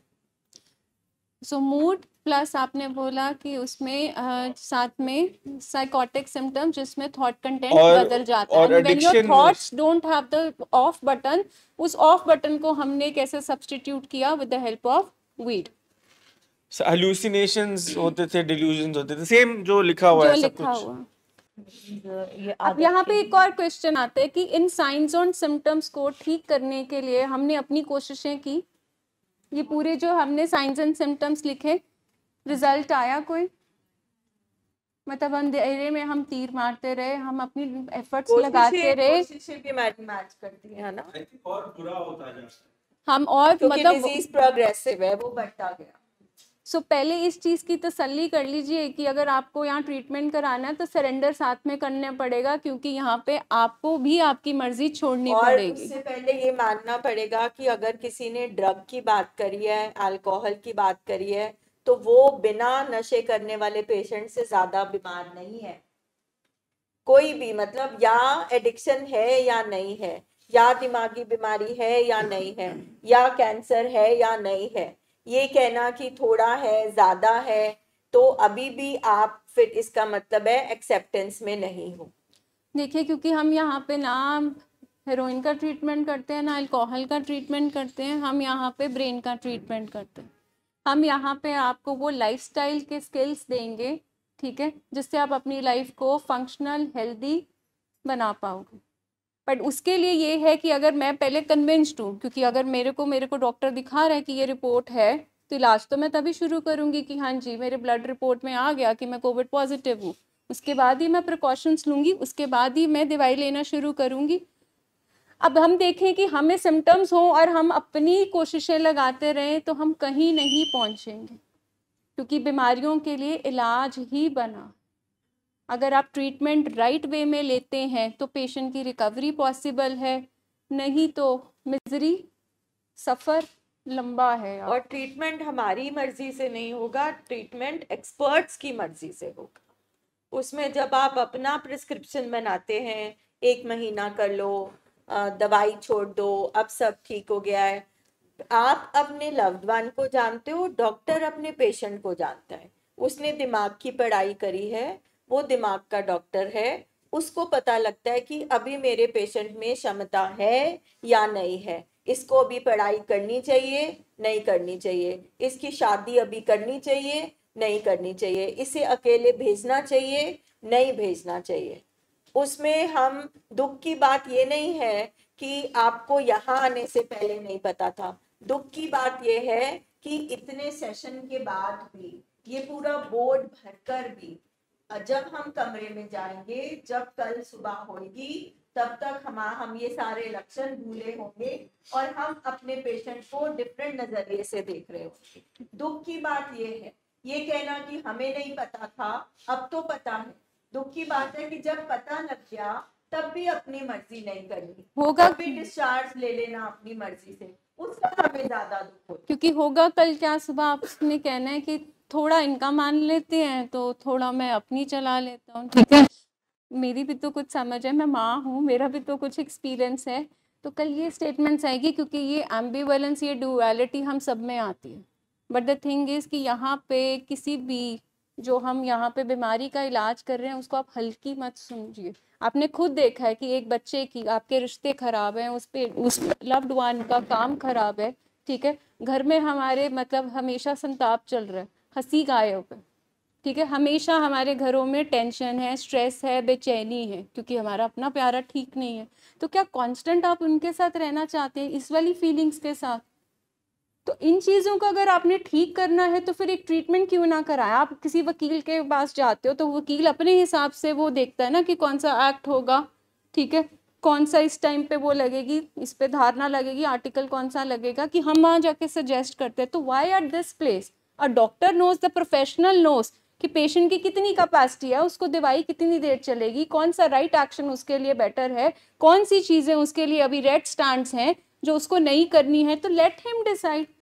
A: सो मूड प्लस आपने बोला कि उसमें आ, साथ में साइकोटिक सिम्टम जिसमें थॉट कंटेंट बदल जाता और है when your thoughts don't have the off button उस ऑफ बटन को हमने कैसे सब्सटीट्यूट किया with the help of weed
O: hallucinations होते थे डिल्यूजंस होते थे सेम जो लिखा हुआ जो है सब लिखा कुछ
A: हुआ। अब यहाँ पे एक और क्वेश्चन आता है कि इन साइंस और सिम्टम्स को ठीक करने के लिए हमने अपनी कोशिशें की ये पूरे जो हमने साइंस एंड सिम्टम्स लिखे रिजल्ट आया कोई मतलब अंधेरे में हम तीर मारते रहे हम अपनी एफर्ट्स लगाते रहे
B: करती है ना और बुरा होता
A: हम और मतलब डिजीज
B: प्रोग्रेसिव है वो बढ़ता गया
A: सो so, पहले इस चीज़ की तसल्ली कर लीजिए कि अगर आपको यहाँ ट्रीटमेंट कराना है तो सरेंडर साथ में करना पड़ेगा क्योंकि यहाँ पे आपको भी आपकी मर्जी छोड़नी और पड़ेगी उससे पहले ये मानना पड़ेगा कि अगर
B: किसी ने ड्रग की बात करी है अल्कोहल की बात करी है तो वो बिना नशे करने वाले पेशेंट से ज्यादा बीमार नहीं है कोई भी मतलब या एडिक्शन है या नहीं है या दिमागी बीमारी है या नहीं है या कैंसर है या नहीं है ये कहना कि थोड़ा है ज्यादा है तो अभी भी आप फिर इसका मतलब है एक्सेप्टेंस में नहीं हो
A: देखिए क्योंकि हम यहाँ पे ना हेरोइन का ट्रीटमेंट करते हैं ना अल्कोहल का ट्रीटमेंट करते हैं हम यहाँ पे ब्रेन का ट्रीटमेंट करते हैं हम यहाँ पे आपको वो लाइफस्टाइल के स्किल्स देंगे ठीक है जिससे आप अपनी लाइफ को फंक्शनल हेल्दी बना पाओगे बट उसके लिए ये है कि अगर मैं पहले कन्विंस्ड हूँ क्योंकि अगर मेरे को मेरे को डॉक्टर दिखा रहा है कि ये रिपोर्ट है तो इलाज तो मैं तभी शुरू करूँगी कि हाँ जी मेरे ब्लड रिपोर्ट में आ गया कि मैं कोविड पॉजिटिव हूँ उसके बाद ही मैं प्रिकॉशंस लूँगी उसके बाद ही मैं दवाई लेना शुरू करूँगी अब हम देखें कि हमें सिम्टम्स हों और हम अपनी कोशिशें लगाते रहें तो हम कहीं नहीं पहुंचेंगे क्योंकि बीमारियों के लिए इलाज ही बना अगर आप ट्रीटमेंट राइट वे में लेते हैं तो पेशेंट की रिकवरी पॉसिबल है नहीं तो मिजरी सफ़र लंबा है
B: और ट्रीटमेंट हमारी मर्जी से नहीं होगा ट्रीटमेंट एक्सपर्ट्स की मर्जी से होगा उसमें जब आप अपना प्रिस्क्रिप्शन बनाते हैं एक महीना कर लो दवाई छोड़ दो अब सब ठीक हो गया है आप अपने लव्ड वन को जानते हो डॉक्टर अपने पेशेंट को जानता है उसने दिमाग की पढ़ाई करी है वो दिमाग का डॉक्टर है उसको पता लगता है कि अभी मेरे पेशेंट में क्षमता है या नहीं है इसको अभी पढ़ाई करनी चाहिए नहीं करनी चाहिए इसकी शादी अभी करनी चाहिए नहीं करनी चाहिए इसे अकेले भेजना चाहिए नहीं भेजना चाहिए उसमें हम दुख की बात ये नहीं है कि आपको यहाँ आने से पहले नहीं पता था दुख की बात यह है कि इतने सेशन के बाद भी ये पूरा बोर्ड भरकर भी जब हम कमरे में जाएंगे जब कल सुबह होगी तब तक हम हम ये सारे लक्षण भूले होंगे और हम अपने पेशेंट को डिफरेंट नजरिए से देख रहे होंगे दुख की बात यह है ये कहना कि हमें नहीं पता था अब तो पता है दुख की बात है कि जब पता लग गया तब भी अपनी मर्जी नहीं करनी होगा भी डिस्चार्ज ले लेना अपनी मर्जी से उसका हमें ज्यादा
A: दुख हो क्योंकि होगा कल क्या सुबह आपने कहना है कि थोड़ा इनका मान लेते हैं तो थोड़ा मैं अपनी चला लेता हूँ ठीक है मेरी भी तो कुछ समझ है मैं माँ हूँ मेरा भी तो कुछ एक्सपीरियंस है तो कल ये स्टेटमेंट्स आएगी क्योंकि ये एम्बिवेलेंस ये डुअलिटी हम सब में आती है बट द थिंग इज़ कि यहाँ पे किसी भी जो हम यहाँ पे बीमारी का इलाज कर रहे हैं उसको आप हल्की मत समझिए आपने खुद देखा है कि एक बच्चे की आपके रिश्ते खराब हैं उस पे उस लव्ड वन का काम खराब है ठीक है घर में हमारे मतलब हमेशा संताप चल रहा है हंसी गायों पे ठीक है हमेशा हमारे घरों में टेंशन है स्ट्रेस है बेचैनी है क्योंकि हमारा अपना प्यारा ठीक नहीं है तो क्या कांस्टेंट आप उनके साथ रहना चाहते हैं इस वाली फीलिंग्स के साथ तो इन चीज़ों का अगर आपने ठीक करना है तो फिर एक ट्रीटमेंट क्यों ना कराएं आप किसी वकील के पास जाते हो तो वकील अपने हिसाब से वो देखता है ना कि कौन सा एक्ट होगा ठीक है कौन सा इस टाइम पे वो लगेगी इस पे धारणा लगेगी आर्टिकल कौन सा लगेगा कि हम वहाँ जाके सजेस्ट करते हैं तो why at this place a doctor knows the professional knows कि पेशेंट की कितनी कैपेसिटी है उसको दवाई कितनी देर चलेगी कौन सा राइट right एक्शन उसके लिए बेटर है कौन सी चीज़ें उसके लिए अभी रेड स्टैंड हैं जो उसको नहीं करनी है तो लेट हिम डिसाइड